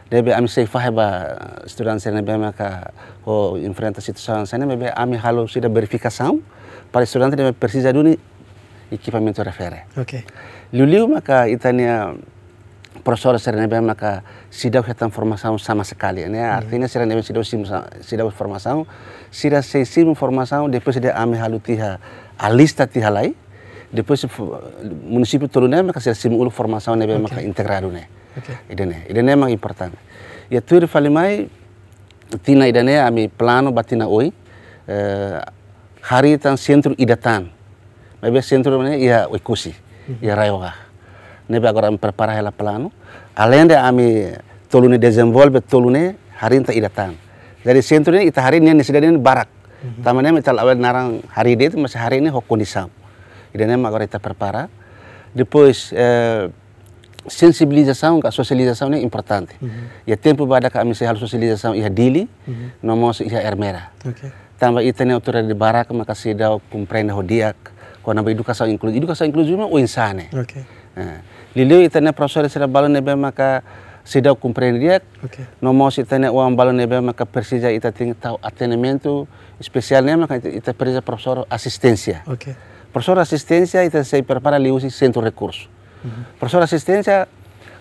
debe ami sei faheba student sene be maka o enfrenta situação sana mebe ami halo sida verificação para estudante debe persisa duni equipamento refere. Okay. Luliu maka itania profesor serenebe maka sidau hetan formasau sama sekali. Ini hmm. artinya serenebe sidau sim sidau formasau sira se sim formasau depois sida ame halutiha alista tihalai. Depois município tolune maka sira sim ulu formasau nebe okay. maka integrado ne. Okay. Idene, idene mang important. Ya tuir falimai tina idene ami plano batina oi. Eh, hari tan sentru idatan. Mebe sentru ne ia oikusi. Mm-hmm. ya rayoga nebe agora me prepara ela plano alende de ami tolune desenvolve tolune harinta idatan dari sentro ini ita hari ini sedang barak mm-hmm. tamanya metal awal narang hari de itu masih hari ini hokonisam idenya agora ita prepara depois eh, sensibilização ka socialização ini importante mm-hmm. ya tempo bada ka se hal socialização ya dili uhum. no mos ia ermera okay. ita itene autora de barak maka da kumprene hodiak wanaba educação inclusiva. Educação inclusiva é o ensino. Okay. Ah. Lilo itane professor sira balon nebe maka sida compreendia. Okay. No mo se itane uang balon nebe maka persija ita ting tau atenemento especial né maka ita persija professor assistência. Okay. profesor asistensia ita sei prepara li usi centro recurso. Uh mm-hmm. -huh. Professor assistência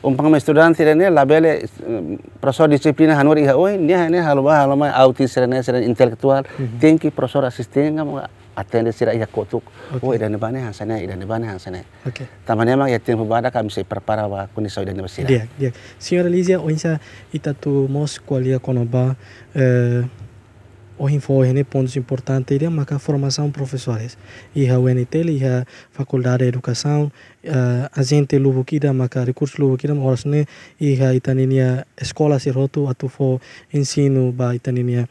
umpama estudante rene labele eh, profesor disiplina hanuri ha oi ne ne halu halma autis rene seren intelektual. Uh -huh. thank you profesor asistensia yang sira ya kotuk okay. o oh, idane bane hasane idane bane hasane okay. tamane ma ya tempo bada kami sih perpara wa kuni so idane basira dia dia senhora Lizia, oh insa ita tu mos qualia konoba eh oh info ini pontos importante dia maka formação professores e a UNTL iha a Faculdade de Educação lubu a kida maka rekurs lubu kida horas ne iha a itaninia escola se roto atu fo ensino ba itaninia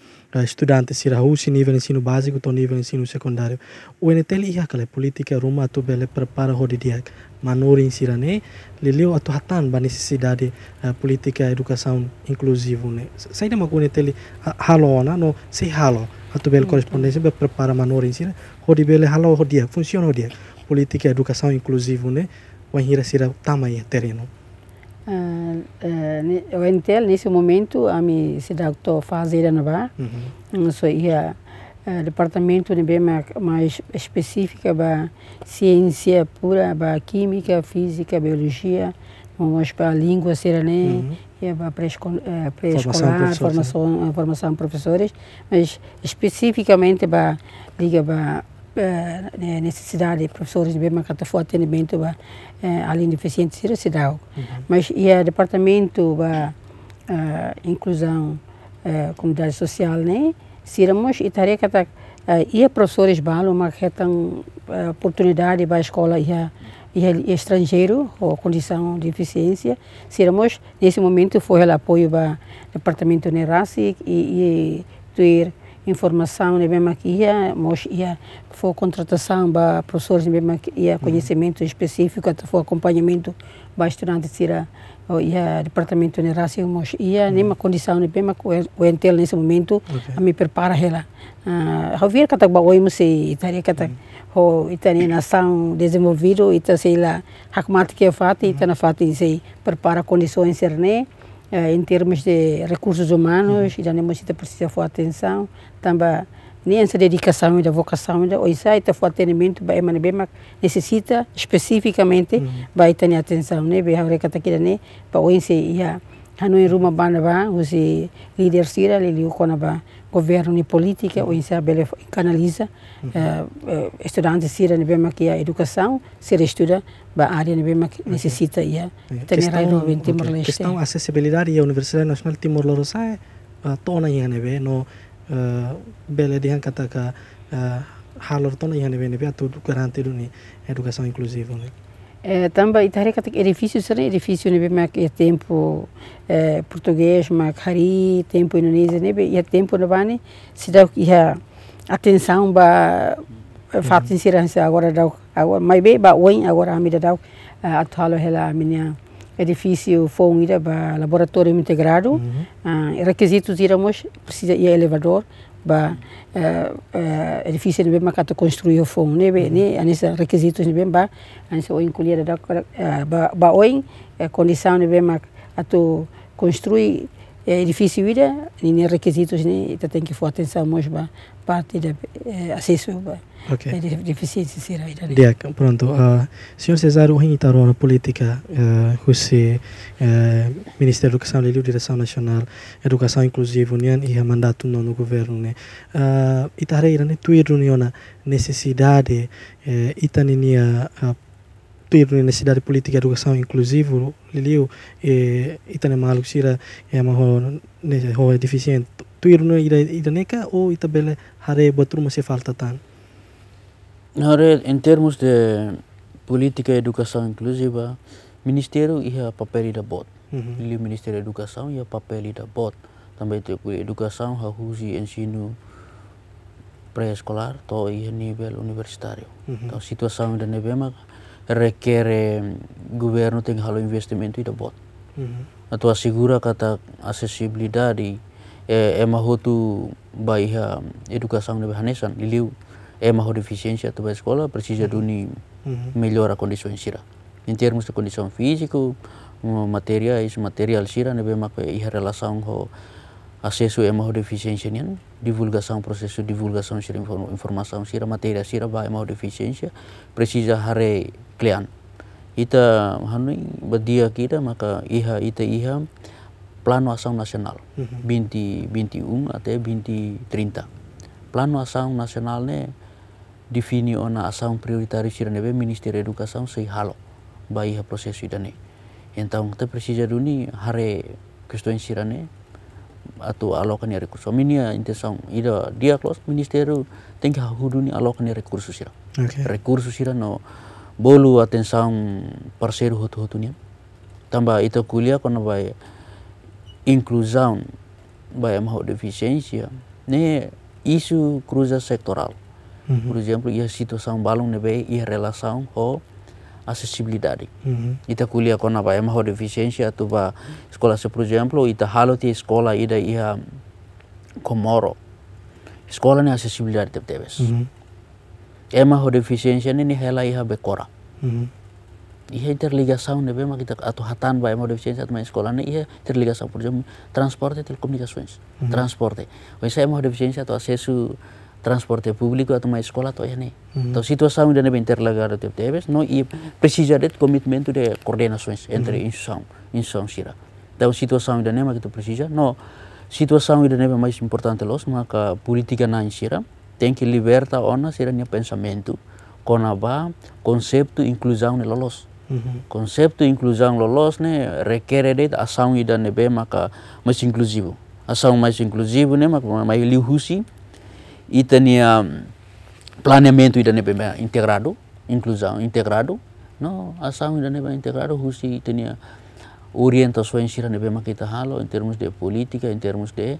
estudantes sira hu nível ensino básico to nível ensino secundário o NT li ia kale política ruma tu bele prepara ho di dia manori sira ne leleu atu hatan ba necessidade uh, política educação inclusivo ne sai da magu NT li halo na no sei halo atu bele uhum. correspondência be prepara manori sira ho di bele halo ho dia funciona ho dia política educação inclusivo ne wahira sira tama ia terreno ah, ah, né, o Entel, nesse momento, a minha cidade está fazendo lá, uhum. sou ia departamento bem mais específica para ciência pura, para química, física, biologia, vamos para né? uhum. a língua serané, uhum. para pré-escolar, formação, formação, né? formação de professores, mas especificamente para, diga para eh, eh, necessidade, professores de Bema Catafó atendimento ba, eh, além de deficientes e cidade. Uhum. Mas e a departamento ba, a eh, inclusão, a eh, comunidade social, né? Siramos e tarefa tá, e professores balo uma retam oportunidade para a escola e a e estrangeiro ou condição de deficiência. Siramos nesse momento foi o apoio para departamento de né, raça e, e, e informação né, bem aqui mas ia foi contratação para professores mesmo bem ia uhum. conhecimento específico até foi acompanhamento para estudantes ir ia departamento de raça mas ia nenhuma condição né mesmo o entel nesse momento a me prepara ela a ver que tá bom hoje se itaria que tá o itaria nação desenvolvido ita tá, sei lá a matemática é fato ita uhum. tá na fato sei prepara condições ser né em eh, termos de recursos humanos, ainda nem muito precisa de atenção, também nem essa dedicação da vocação ainda ou isso aí o atendimento vai mas bem necessita especificamente para ter atenção né para agora que aqui né para o índice já não é uma banda vai os líder sira ele o conaba governo a política, uhum. o INSEABEL canaliza uhum. uh, eh, eh, estudantes sira nem bem que a educação, sira estuda a área nem bem que necessita e é eh, a terminar no em Timor Leste. Questão acessibilidade e a Universidade Nacional de Timor Leste é tona yang nebe no bela dia kata ka halor tona yang nebe a tudo garantido duni educação inclusiva. Né? tamba itare katak edifício sare edifício nebe bem é tempo eh, português mas é hari tempo indonesia nebe é tempo se nabani que é atenção ba fatin sira se agora dá agora mas bem ba oin agora a dá amida dau eh, atualo a minha edifício foi ida para laboratório integrado uhum. ah, requisitos iramos precisa ir elevador ba uh, edificio ni bemba kata construyo fong ni mm-hmm. né ni anisa requisitos ni bemba anisa o kulia da eh, ba ba oin condição ni bemba ato construir é difícil ir, é? nem requisitos, nem então tem que fazer atenção mais para parte de é, acesso à okay. é, deficiência será ir. Diak, pronto. Uh, senhor Cesar, o Rinitarona, política, uh, você, uh, Ministério da Educação, Lili, Direção Nacional, Educação Inclusiva, União e mandato no governo, né? Uh, Itareira, né? Tuir, União, necessidade, uh, eh, Itaninia, uh, tiro necessidade política de educação inclusiva, liliu e eh, itane malu sira é eh, maho oh, ne né, ho oh, é deficiente tiro no ida idaneka ou itabele hare batur mas falta tanto? hare em termos de política de educação inclusiva ministério ia papel da bot uhum. ministério da educação ia papel da bot também tem educação hahusi ensino pré-escolar to ia nível universitário uhum. então situação da nebema requiere governo tenga investimento ida bot uhum. atua asigura kata acessibilidade eh, ema hotu baiha edukasang de hanesan liliu ema ho deficiência tu escola precisa mhm. duni uni mhm. uhum. kondisi yang condições sira em termos de condição físico materiais material sira ne bema ko iha relasang ho acesso ema ho deficiência nian prosesu prosesu divulgasang sira informação sira matéria sira ba ema ho deficiência precisa hare kalian ita hanu badia kita maka iha ita iha plan wasang nasional mhm. binti binti um atau binti terinta plan wasang nasional ne defini ona asang sirane be ministeri edukasi sei halo bai ha proses idane entang te presija duni hare kristoen sirane atau alokan ya rekursus. Minia intesong ida dia klos ministeru tengki hahuduni alokan ya rekursus sira. Okay. Rekursus sira no bolu atenção perseru hotu hotu nia tambah ita kuliah kona bai inclusão bai mau deficiência ya. ne isu sektoral sektoral. uhum. por exemplo ia situação balung ne bai ia ho Mm -hmm. ita kuliah kona bai mau deficiência ya, tu ba escola se por exemplo ita halo ti sekolah ida ia komoro Sekolah ne acessibilidade tebes uhum ema ho deficiency ni hela iha be kora mm -hmm. iha terliga sound be ma kita atau hatan ba ema deficiency main sekolah ni iha terliga sound por jam transporte telekomunikasi. mm -hmm. transporte Oi saya ema ho deficiency atau asesu transporte publik atau main sekolah atau iha ni mm -hmm. tau situação de nebe interliga tiap tebes no i precisa komitmen tu de coordenações mm-hmm. entre mm -hmm. insução insução sira tau situação dene ma kita precisa no situação dene be mais importante los maka politika na insira tem que libertar ona sirania pensamento konaba conceito inclusão ne lolos mm uhum. conceito inclusão lolos né requer de ação ida nebe maka mais inclusivo ação mais inclusivo né, maka mais lihusi e tania hum, planeamento ida nebe integrado inclusão integrado no ação ida nebe integrado husi tania orientações ida nebe maka kita halo em termos de política em termos de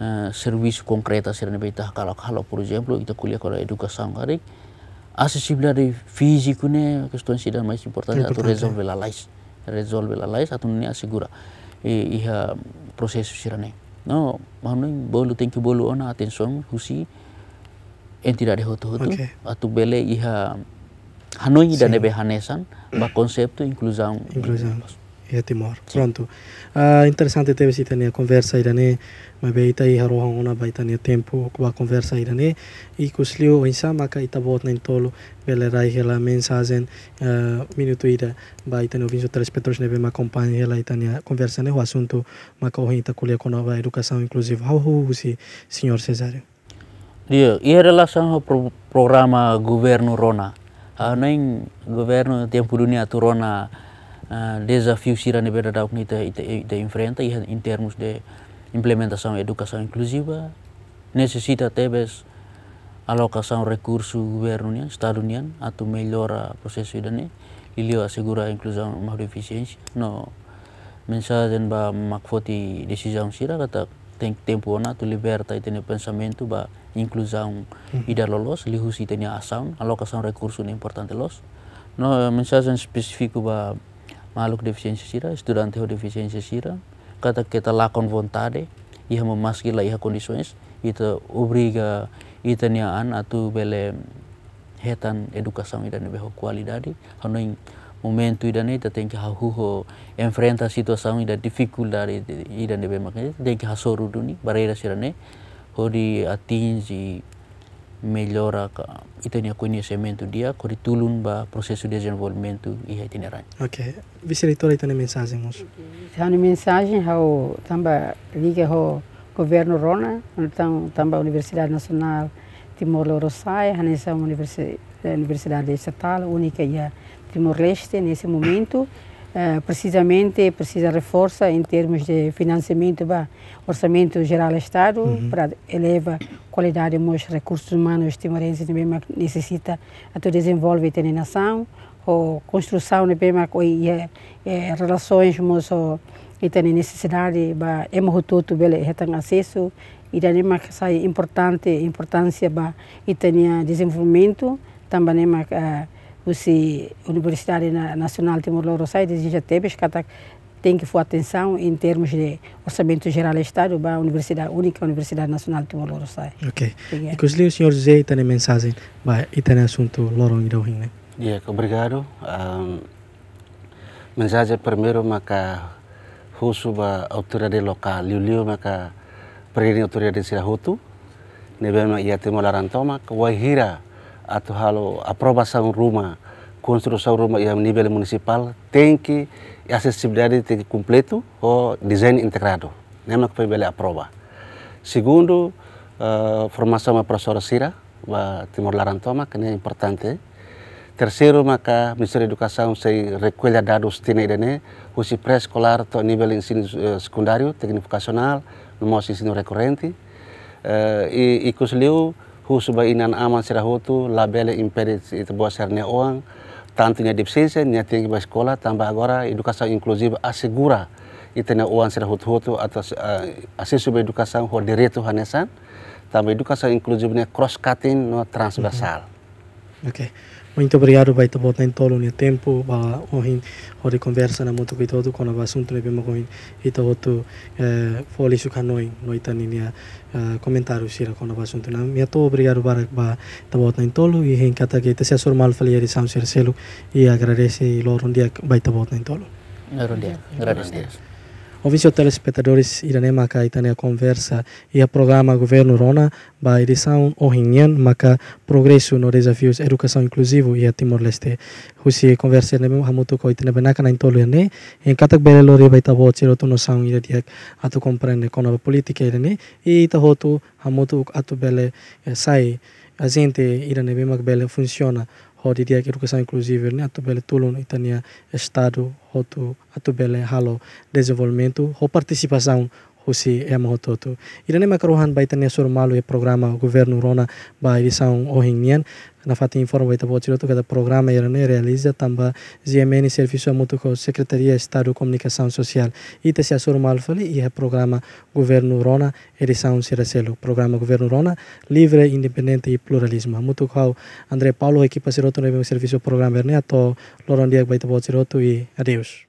Eh, servis konkreta concreto beta kalau kalau por exemplo kita kuliah kalau edukasi karik acessibilidade físico né questões sida mais importante atau resolve ya. la lais resolve la lais atau ne asigura eh, iha proses sirene no manu bolu thank bolu ona atenção husi de hotu hotu okay. atau bele iha hanoi dan nebe hanesan ba tu inclusão inclusão é Timor. Pronto. Ah, interessante teve se a conversa irané. mas bem tá aí harohang ona vai tania tempo com a conversa irané. e kusliu insa maka itabot nem tolo belerai hela mensagem uh, ah, minuto ira vai tania ouvindo três petros neve ma acompanha hela tania conversa né o assunto maka o hinta colhe com nova educação inclusiva. How who se senhor Cesário? Dia, em relação ao pro programa governo Rona, uh, nem governo tempo do dunia turona desa desafusirane beradab ita ita ita enfrenta in termos de implementação educação inklusiva necesita tebes alocação recurso governo nian estado nian atau melhora processo idane ilio asegura inklusam mahu eficiência no mensagem ba makfoti decisão sira kata tem tempo ona tu liberta itene pensamento ba inclusão hmm. ida lolos lihus itene ação rekursu recurso importante los no mensajen spesifiku ba Maluk defisiensi sira, estudiante teo defisiensi sira, kata kita lakon vontade, memaski lah ia kondisiones ita ubriga ita niaan atau bele hetan edukasi ida nebe ho qualidade, hanoin momento ida ne ita tem hahu ho enfrenta situação ida dificuldade ida nebe makne, makanya que hasoru duni, barreira sira ne, ho di atingi melhora e tenha conhecimento dia curriculum para processo de desenvolvimento e itinerário. Ok. vice Então, tem mensagem, moço? A mensagem, eu também liga ao governo Rona, então também a Universidade Nacional Timor-Leste, a universidade, eh, universidade estatal única Ia Timor-Leste nesse momento. Eh, precisamente precisa reforça em termos de financiamento do Orçamento Geral do Estado uhum. para elevar qualidade dos recursos humanos timorenses também necessita a tu desenvolve a nação ou construção de bem e, e, e relações mas e tem necessidade ba é muito bele tem acesso e também é sai importante importância ba e tem desenvolvimento também eh, se Universidade Nacional Timor-Leste Saídas já teve escata tem que ter atenção em termos de orçamento geral do Estado para a Universidade Única, Universidade Nacional de Timor-Leste. Ok. e com isso o senhor José tem uma mensagem para o é assunto Loro e Dauhin, né? obrigado. Um, mensagem é primeiro para russo para a autoridade local, liu liu para a autoridade de Sirahutu, nebema ia Timor-Larantoma, que vai atau halo aprobação rumah konstruksi rumah yang nivel municipal tinggi que acessibilidade tem que completo oh, design integrado nemak que aproba segundo uh, eh, formação sama profesor sira wa Timor Larantoma que é importante terseru maka Ministério edukasi saya se recolha dados idene dene, usi pré-escolar to nivel insin uh, eh, secundário, tecnificacional, no nosso ensino recorrente. Uh, e, e husuba inan aman sirahutu labele imperit itu buat serne uang, tantunya dipsisen nya tinggi ba sekolah tambah agora edukasi inklusif asegura itena uang sirahutu hutu atau uh, eh, sebagai edukasi ho deretu hanesan tambah edukasi inklusifnya cross cutting no transversal mm -hmm. oke okay. Muito obrigado, Baita Botem, todo o tempo, para ouvir a conversa na muito que todo, quando o assunto é bem ruim, e todo o eh, folha isso que noi, noi tá ninia eh, eh, comentário, se quando o assunto não. Né? Muito obrigado, Baita Botem, todo, e em cada que te seja normal, falei, de são ser e agradeço, e logo um dia, Baita Botem, todo. Um dia, agradeço. Ouvintes e telespectadores, irane maka itane a conversa e a programa Governo Rona, ba edição Ohinyan, maka progresso no desafios educação inclusivo e a Timor-Leste. Husi conversa ne hamutu ko itane benaka na intolu ne, em katak bele lori ba itabo tiro tu noção ira diak atu compreende kono política irane, e itabo tu hamutu atu bele sai a gente irane bemak bele funciona hodi dia educação inclusiva né ato bele tulun itania estado hotu ato bele halo desenvolvimento ho participação husi ema hototu. Irane makaruhan baitan sur malu e programa governo rona ba edição ohingnian na fati informa baita botiro tu kada programa irane realiza tamba ZMN serviço amutu ko Secretaria Estado de Comunicação Social e te se sur mal fali e programa governo rona edição siraselo programa governo rona livre independente e pluralismo amutu ko André Paulo equipa siroto no serviço programa irane ato lorondia baita botiro tu e adeus.